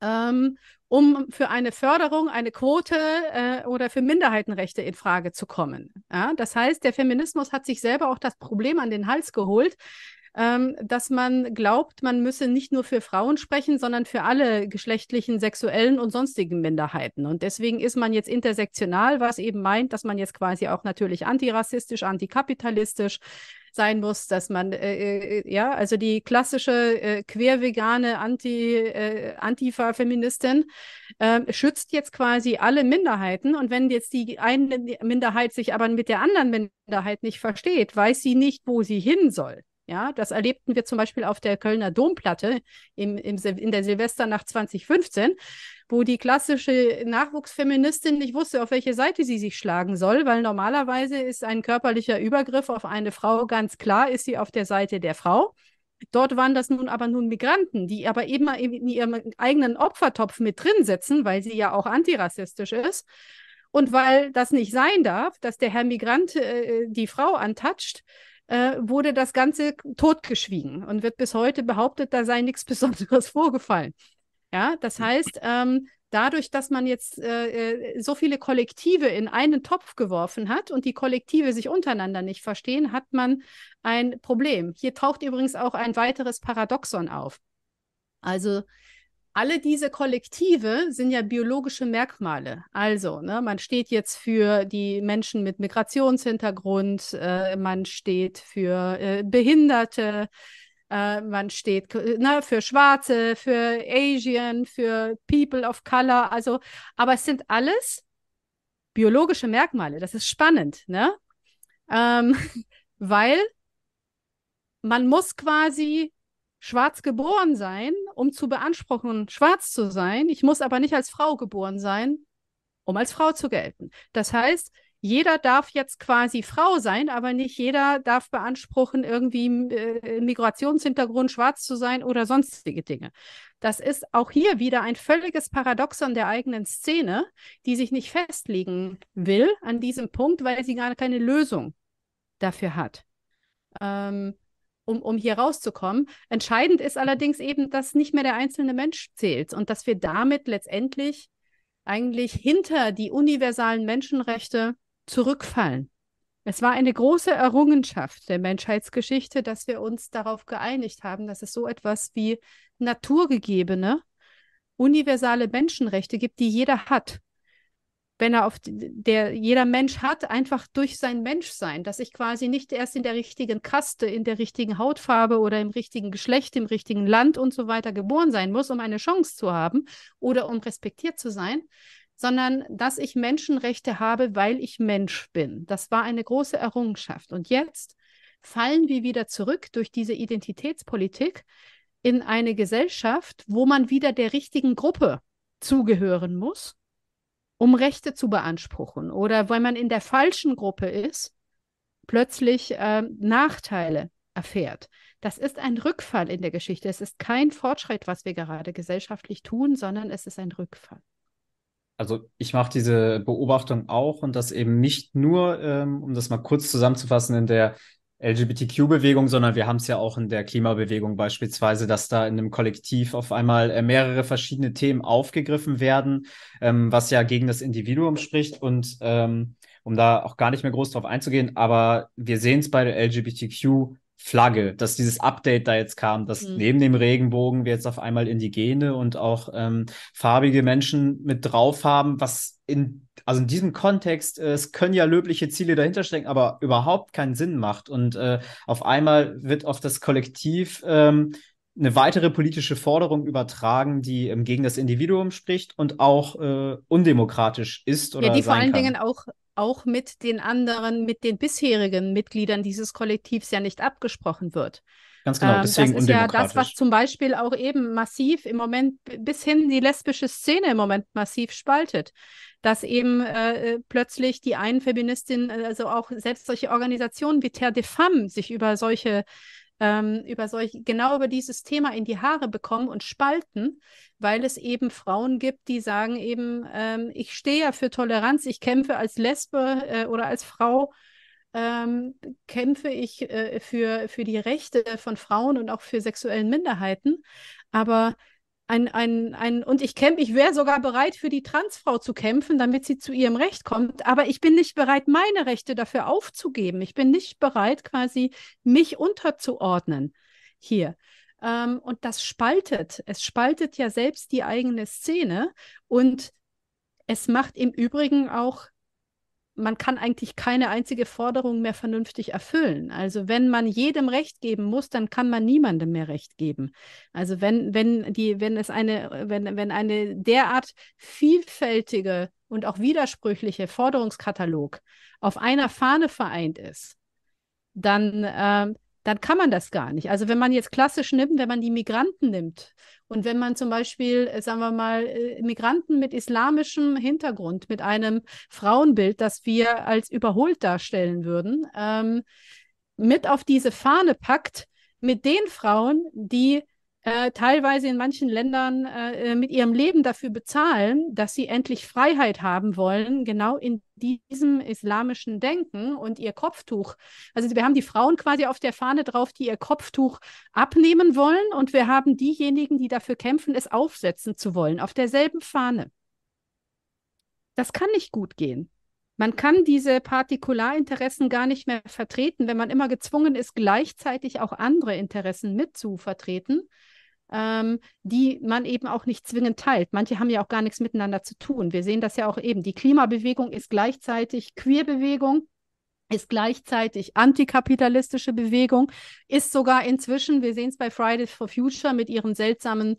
S3: ähm, um für eine Förderung, eine Quote äh, oder für Minderheitenrechte in Frage zu kommen. Ja, das heißt, der Feminismus hat sich selber auch das Problem an den Hals geholt, ähm, dass man glaubt, man müsse nicht nur für Frauen sprechen, sondern für alle geschlechtlichen, sexuellen und sonstigen Minderheiten. Und deswegen ist man jetzt intersektional, was eben meint, dass man jetzt quasi auch natürlich antirassistisch, antikapitalistisch, sein muss, dass man, äh, äh, äh, ja, also die klassische äh, quervegane Anti, äh, Antifa-Feministin äh, schützt jetzt quasi alle Minderheiten. Und wenn jetzt die eine Minderheit sich aber mit der anderen Minderheit nicht versteht, weiß sie nicht, wo sie hin soll. Ja, das erlebten wir zum Beispiel auf der Kölner Domplatte im, im, in der Silvesternacht 2015, wo die klassische Nachwuchsfeministin nicht wusste, auf welche Seite sie sich schlagen soll, weil normalerweise ist ein körperlicher Übergriff auf eine Frau ganz klar, ist sie auf der Seite der Frau. Dort waren das nun aber nun Migranten, die aber eben in ihrem eigenen Opfertopf mit drin sitzen, weil sie ja auch antirassistisch ist. Und weil das nicht sein darf, dass der Herr Migrant äh, die Frau antatscht, äh, wurde das Ganze totgeschwiegen und wird bis heute behauptet, da sei nichts Besonderes vorgefallen. Ja, das heißt, ähm, dadurch, dass man jetzt äh, äh, so viele Kollektive in einen Topf geworfen hat und die Kollektive sich untereinander nicht verstehen, hat man ein Problem. Hier taucht übrigens auch ein weiteres Paradoxon auf. Also alle diese Kollektive sind ja biologische Merkmale. Also, ne, man steht jetzt für die Menschen mit Migrationshintergrund, äh, man steht für äh, Behinderte, äh, man steht ne, für Schwarze, für Asian, für People of Color. Also, aber es sind alles biologische Merkmale. Das ist spannend, ne? Ähm, weil man muss quasi schwarz geboren sein, um zu beanspruchen, schwarz zu sein. Ich muss aber nicht als Frau geboren sein, um als Frau zu gelten. Das heißt, jeder darf jetzt quasi Frau sein, aber nicht jeder darf beanspruchen, irgendwie äh, Migrationshintergrund schwarz zu sein oder sonstige Dinge. Das ist auch hier wieder ein völliges Paradoxon der eigenen Szene, die sich nicht festlegen will an diesem Punkt, weil sie gar keine Lösung dafür hat. Ähm, um, um hier rauszukommen. Entscheidend ist allerdings eben, dass nicht mehr der einzelne Mensch zählt und dass wir damit letztendlich eigentlich hinter die universalen Menschenrechte zurückfallen. Es war eine große Errungenschaft der Menschheitsgeschichte, dass wir uns darauf geeinigt haben, dass es so etwas wie naturgegebene, universale Menschenrechte gibt, die jeder hat. Wenn er auf der jeder Mensch hat, einfach durch sein Menschsein, dass ich quasi nicht erst in der richtigen Kaste, in der richtigen Hautfarbe oder im richtigen Geschlecht, im richtigen Land und so weiter geboren sein muss, um eine Chance zu haben oder um respektiert zu sein, sondern dass ich Menschenrechte habe, weil ich Mensch bin. Das war eine große Errungenschaft. Und jetzt fallen wir wieder zurück durch diese Identitätspolitik in eine Gesellschaft, wo man wieder der richtigen Gruppe zugehören muss, um Rechte zu beanspruchen. Oder weil man in der falschen Gruppe ist, plötzlich äh, Nachteile erfährt. Das ist ein Rückfall in der Geschichte. Es ist kein Fortschritt, was wir gerade gesellschaftlich tun, sondern es ist ein Rückfall
S1: also ich mache diese Beobachtung auch und das eben nicht nur, ähm, um das mal kurz zusammenzufassen, in der LGBTQ-Bewegung, sondern wir haben es ja auch in der Klimabewegung beispielsweise, dass da in einem Kollektiv auf einmal äh, mehrere verschiedene Themen aufgegriffen werden, ähm, was ja gegen das Individuum spricht und ähm, um da auch gar nicht mehr groß drauf einzugehen, aber wir sehen es bei der LGBTQ Flagge, dass dieses Update da jetzt kam, dass mhm. neben dem Regenbogen wir jetzt auf einmal indigene und auch ähm, farbige Menschen mit drauf haben, was in, also in diesem Kontext, äh, es können ja löbliche Ziele dahinter stecken, aber überhaupt keinen Sinn macht. Und äh, auf einmal wird auf das Kollektiv ähm, eine weitere politische Forderung übertragen, die ähm, gegen das Individuum spricht und auch äh, undemokratisch ist oder Ja, die vor allen kann. Dingen
S3: auch auch mit den anderen, mit den bisherigen Mitgliedern dieses Kollektivs ja nicht abgesprochen wird.
S1: Ganz genau, deswegen ähm, Das ist ja das, was
S3: zum Beispiel auch eben massiv im Moment bis hin die lesbische Szene im Moment massiv spaltet, dass eben äh, äh plötzlich die einen Feministinnen, äh, also auch selbst solche Organisationen wie Terre des Femmes sich über solche ähm, über solch, genau über dieses Thema in die Haare bekommen und spalten, weil es eben Frauen gibt, die sagen eben, ähm, ich stehe ja für Toleranz, ich kämpfe als Lesbe äh, oder als Frau ähm, kämpfe ich äh, für, für die Rechte von Frauen und auch für sexuellen Minderheiten. Aber ein, ein, ein, und ich kämpfe, ich wäre sogar bereit, für die Transfrau zu kämpfen, damit sie zu ihrem Recht kommt. Aber ich bin nicht bereit, meine Rechte dafür aufzugeben. Ich bin nicht bereit, quasi mich unterzuordnen hier. Ähm, und das spaltet. Es spaltet ja selbst die eigene Szene und es macht im Übrigen auch man kann eigentlich keine einzige Forderung mehr vernünftig erfüllen. Also wenn man jedem Recht geben muss, dann kann man niemandem mehr Recht geben. Also wenn, wenn die, wenn es eine, wenn, wenn eine derart vielfältige und auch widersprüchliche Forderungskatalog auf einer Fahne vereint ist, dann äh, dann kann man das gar nicht. Also wenn man jetzt klassisch nimmt, wenn man die Migranten nimmt und wenn man zum Beispiel, äh, sagen wir mal, äh, Migranten mit islamischem Hintergrund, mit einem Frauenbild, das wir als überholt darstellen würden, ähm, mit auf diese Fahne packt, mit den Frauen, die äh, teilweise in manchen Ländern äh, äh, mit ihrem Leben dafür bezahlen, dass sie endlich Freiheit haben wollen, genau in diesem islamischen Denken und ihr Kopftuch. Also wir haben die Frauen quasi auf der Fahne drauf, die ihr Kopftuch abnehmen wollen und wir haben diejenigen, die dafür kämpfen, es aufsetzen zu wollen, auf derselben Fahne. Das kann nicht gut gehen. Man kann diese Partikularinteressen gar nicht mehr vertreten, wenn man immer gezwungen ist, gleichzeitig auch andere Interessen mitzuvertreten ähm, die man eben auch nicht zwingend teilt. Manche haben ja auch gar nichts miteinander zu tun. Wir sehen das ja auch eben. Die Klimabewegung ist gleichzeitig Queerbewegung, ist gleichzeitig antikapitalistische Bewegung, ist sogar inzwischen, wir sehen es bei Fridays for Future mit ihren seltsamen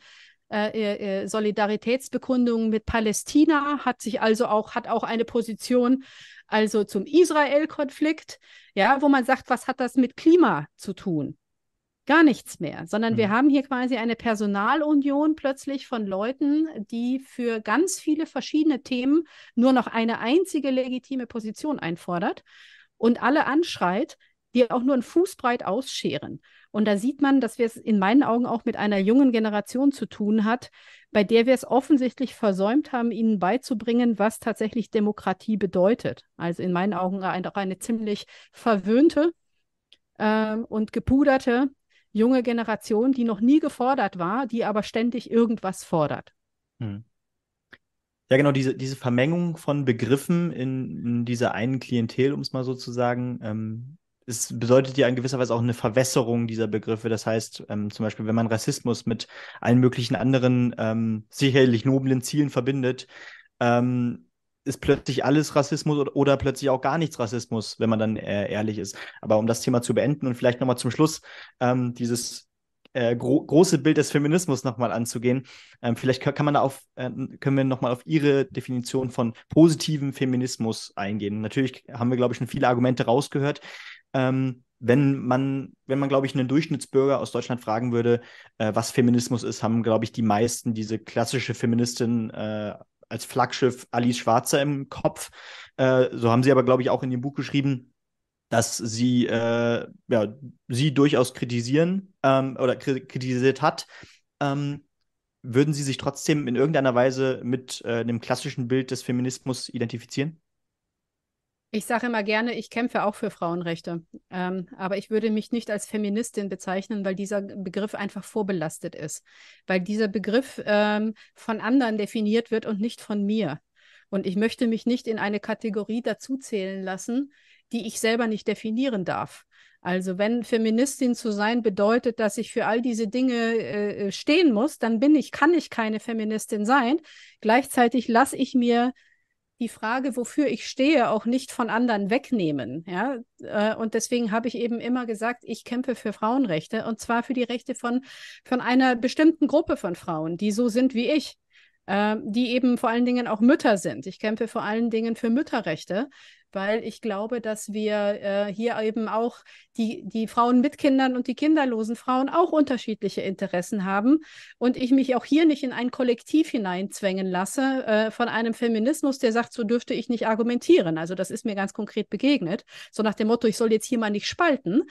S3: äh, äh, äh Solidaritätsbekundungen mit Palästina, hat sich also auch, hat auch eine Position also zum Israel-Konflikt, ja, wo man sagt, was hat das mit Klima zu tun? gar nichts mehr, sondern mhm. wir haben hier quasi eine Personalunion plötzlich von Leuten, die für ganz viele verschiedene Themen nur noch eine einzige legitime Position einfordert und alle anschreit, die auch nur einen Fußbreit ausscheren. Und da sieht man, dass wir es in meinen Augen auch mit einer jungen Generation zu tun hat, bei der wir es offensichtlich versäumt haben, ihnen beizubringen, was tatsächlich Demokratie bedeutet. Also in meinen Augen auch eine ziemlich verwöhnte äh, und gepuderte junge Generation, die noch nie gefordert war, die aber ständig irgendwas fordert.
S2: Hm. Ja, genau, diese, diese Vermengung von Begriffen in, in dieser einen Klientel, um es mal so zu sagen, ähm, es bedeutet ja in gewisser Weise auch eine Verwässerung dieser Begriffe. Das heißt, ähm, zum Beispiel, wenn man Rassismus mit allen möglichen anderen ähm, sicherlich noblen Zielen verbindet, ähm, ist plötzlich alles Rassismus oder, oder plötzlich auch gar nichts Rassismus, wenn man dann äh, ehrlich ist. Aber um das Thema zu beenden und vielleicht nochmal zum Schluss ähm, dieses äh, gro große Bild des Feminismus nochmal anzugehen, ähm, vielleicht kann man da auf, äh, können wir nochmal auf Ihre Definition von positivem Feminismus eingehen. Natürlich haben wir, glaube ich, schon viele Argumente rausgehört. Ähm, wenn man, wenn man, glaube ich, einen Durchschnittsbürger aus Deutschland fragen würde, äh, was Feminismus ist, haben, glaube ich, die meisten diese klassische Feministin äh, als Flaggschiff Alice Schwarzer im Kopf. Äh, so haben sie aber, glaube ich, auch in dem Buch geschrieben, dass sie, äh, ja, sie durchaus kritisieren ähm, oder kritisiert hat. Ähm, würden Sie sich trotzdem in irgendeiner Weise mit äh, dem klassischen Bild des Feminismus identifizieren?
S3: Ich sage immer gerne, ich kämpfe auch für Frauenrechte. Ähm, aber ich würde mich nicht als Feministin bezeichnen, weil dieser Begriff einfach vorbelastet ist. Weil dieser Begriff ähm, von anderen definiert wird und nicht von mir. Und ich möchte mich nicht in eine Kategorie dazuzählen lassen, die ich selber nicht definieren darf. Also wenn Feministin zu sein bedeutet, dass ich für all diese Dinge äh, äh stehen muss, dann bin ich, kann ich keine Feministin sein. Gleichzeitig lasse ich mir die Frage, wofür ich stehe, auch nicht von anderen wegnehmen. Ja? Äh, und deswegen habe ich eben immer gesagt, ich kämpfe für Frauenrechte und zwar für die Rechte von, von einer bestimmten Gruppe von Frauen, die so sind wie ich äh, die eben vor allen Dingen auch Mütter sind. Ich kämpfe vor allen Dingen für Mütterrechte, weil ich glaube, dass wir äh, hier eben auch die, die Frauen mit Kindern und die kinderlosen Frauen auch unterschiedliche Interessen haben und ich mich auch hier nicht in ein Kollektiv hineinzwängen lasse äh, von einem Feminismus, der sagt, so dürfte ich nicht argumentieren. Also das ist mir ganz konkret begegnet, so nach dem Motto, ich soll jetzt hier mal nicht spalten.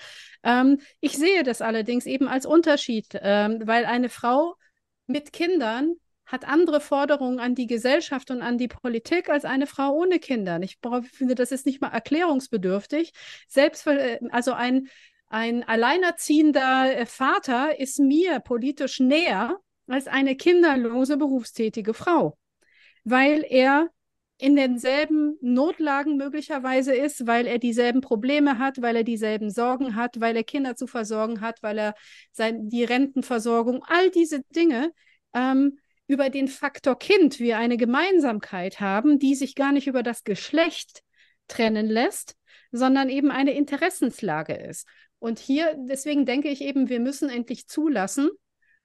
S3: Ähm, ich sehe das allerdings eben als Unterschied, ähm, weil eine Frau mit Kindern hat andere Forderungen an die Gesellschaft und an die Politik als eine Frau ohne Kinder. Ich finde, das ist nicht mal erklärungsbedürftig. Selbst, äh, also ein, ein alleinerziehender äh, Vater ist mir politisch näher als eine kinderlose berufstätige Frau, weil er in denselben Notlagen möglicherweise ist, weil er dieselben Probleme hat, weil er dieselben Sorgen hat, weil er Kinder zu versorgen hat, weil er sein, die Rentenversorgung, all diese Dinge ähm, über den Faktor Kind wir eine Gemeinsamkeit haben, die sich gar nicht über das Geschlecht trennen lässt, sondern eben eine Interessenslage ist. Und hier, deswegen denke ich eben, wir müssen endlich zulassen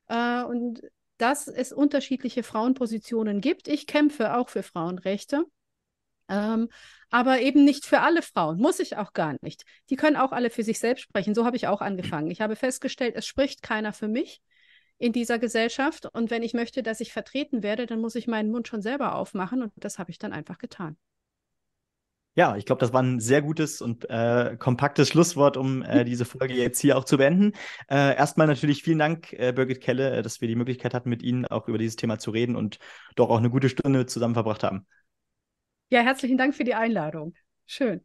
S3: äh, und dass es unterschiedliche Frauenpositionen gibt. Ich kämpfe auch für Frauenrechte. Ähm, aber eben nicht für alle Frauen, muss ich auch gar nicht. Die können auch alle für sich selbst sprechen. So habe ich auch angefangen. Ich habe festgestellt, es spricht keiner für mich in dieser Gesellschaft. Und wenn ich möchte, dass ich vertreten werde, dann muss ich meinen Mund schon selber aufmachen. Und das habe ich dann einfach getan.
S2: Ja, ich glaube, das war ein sehr gutes und äh, kompaktes Schlusswort, um äh, diese Folge jetzt hier auch zu beenden. Äh, erstmal natürlich vielen Dank, äh, Birgit Kelle, äh, dass wir die Möglichkeit hatten, mit Ihnen auch über dieses Thema zu reden und doch auch eine gute Stunde zusammen verbracht haben.
S3: Ja, herzlichen Dank für die Einladung. Schön.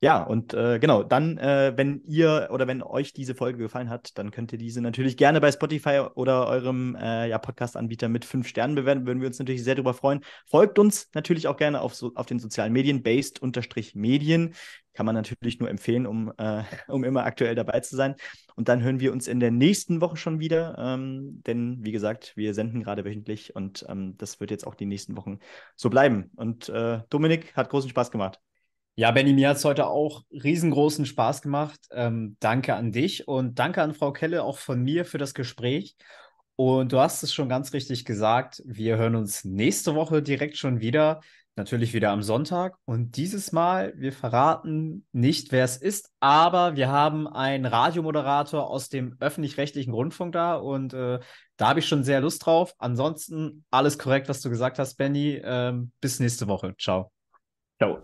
S2: Ja, und äh, genau, dann, äh, wenn ihr oder wenn euch diese Folge gefallen hat, dann könnt ihr diese natürlich gerne bei Spotify oder eurem äh, ja, Podcast-Anbieter mit fünf Sternen bewerten. Würden wir uns natürlich sehr darüber freuen. Folgt uns natürlich auch gerne auf, so, auf den sozialen Medien, based-medien. Kann man natürlich nur empfehlen, um, äh, um immer aktuell dabei zu sein. Und dann hören wir uns in der nächsten Woche schon wieder. Ähm, denn wie gesagt, wir senden gerade wöchentlich und ähm, das wird jetzt auch die nächsten Wochen so bleiben. Und äh, Dominik hat großen Spaß gemacht. Ja, Benny, mir hat es heute auch riesengroßen
S1: Spaß gemacht. Ähm, danke an dich und danke an Frau Kelle auch von mir für das Gespräch. Und du hast es schon ganz richtig gesagt, wir hören uns nächste Woche direkt schon wieder, natürlich wieder am Sonntag. Und dieses Mal, wir verraten nicht, wer es ist, aber wir haben einen Radiomoderator aus dem öffentlich-rechtlichen Rundfunk da und äh, da habe ich schon sehr Lust drauf. Ansonsten alles korrekt, was du gesagt hast, Benny. Ähm, bis nächste Woche. Ciao. Ciao.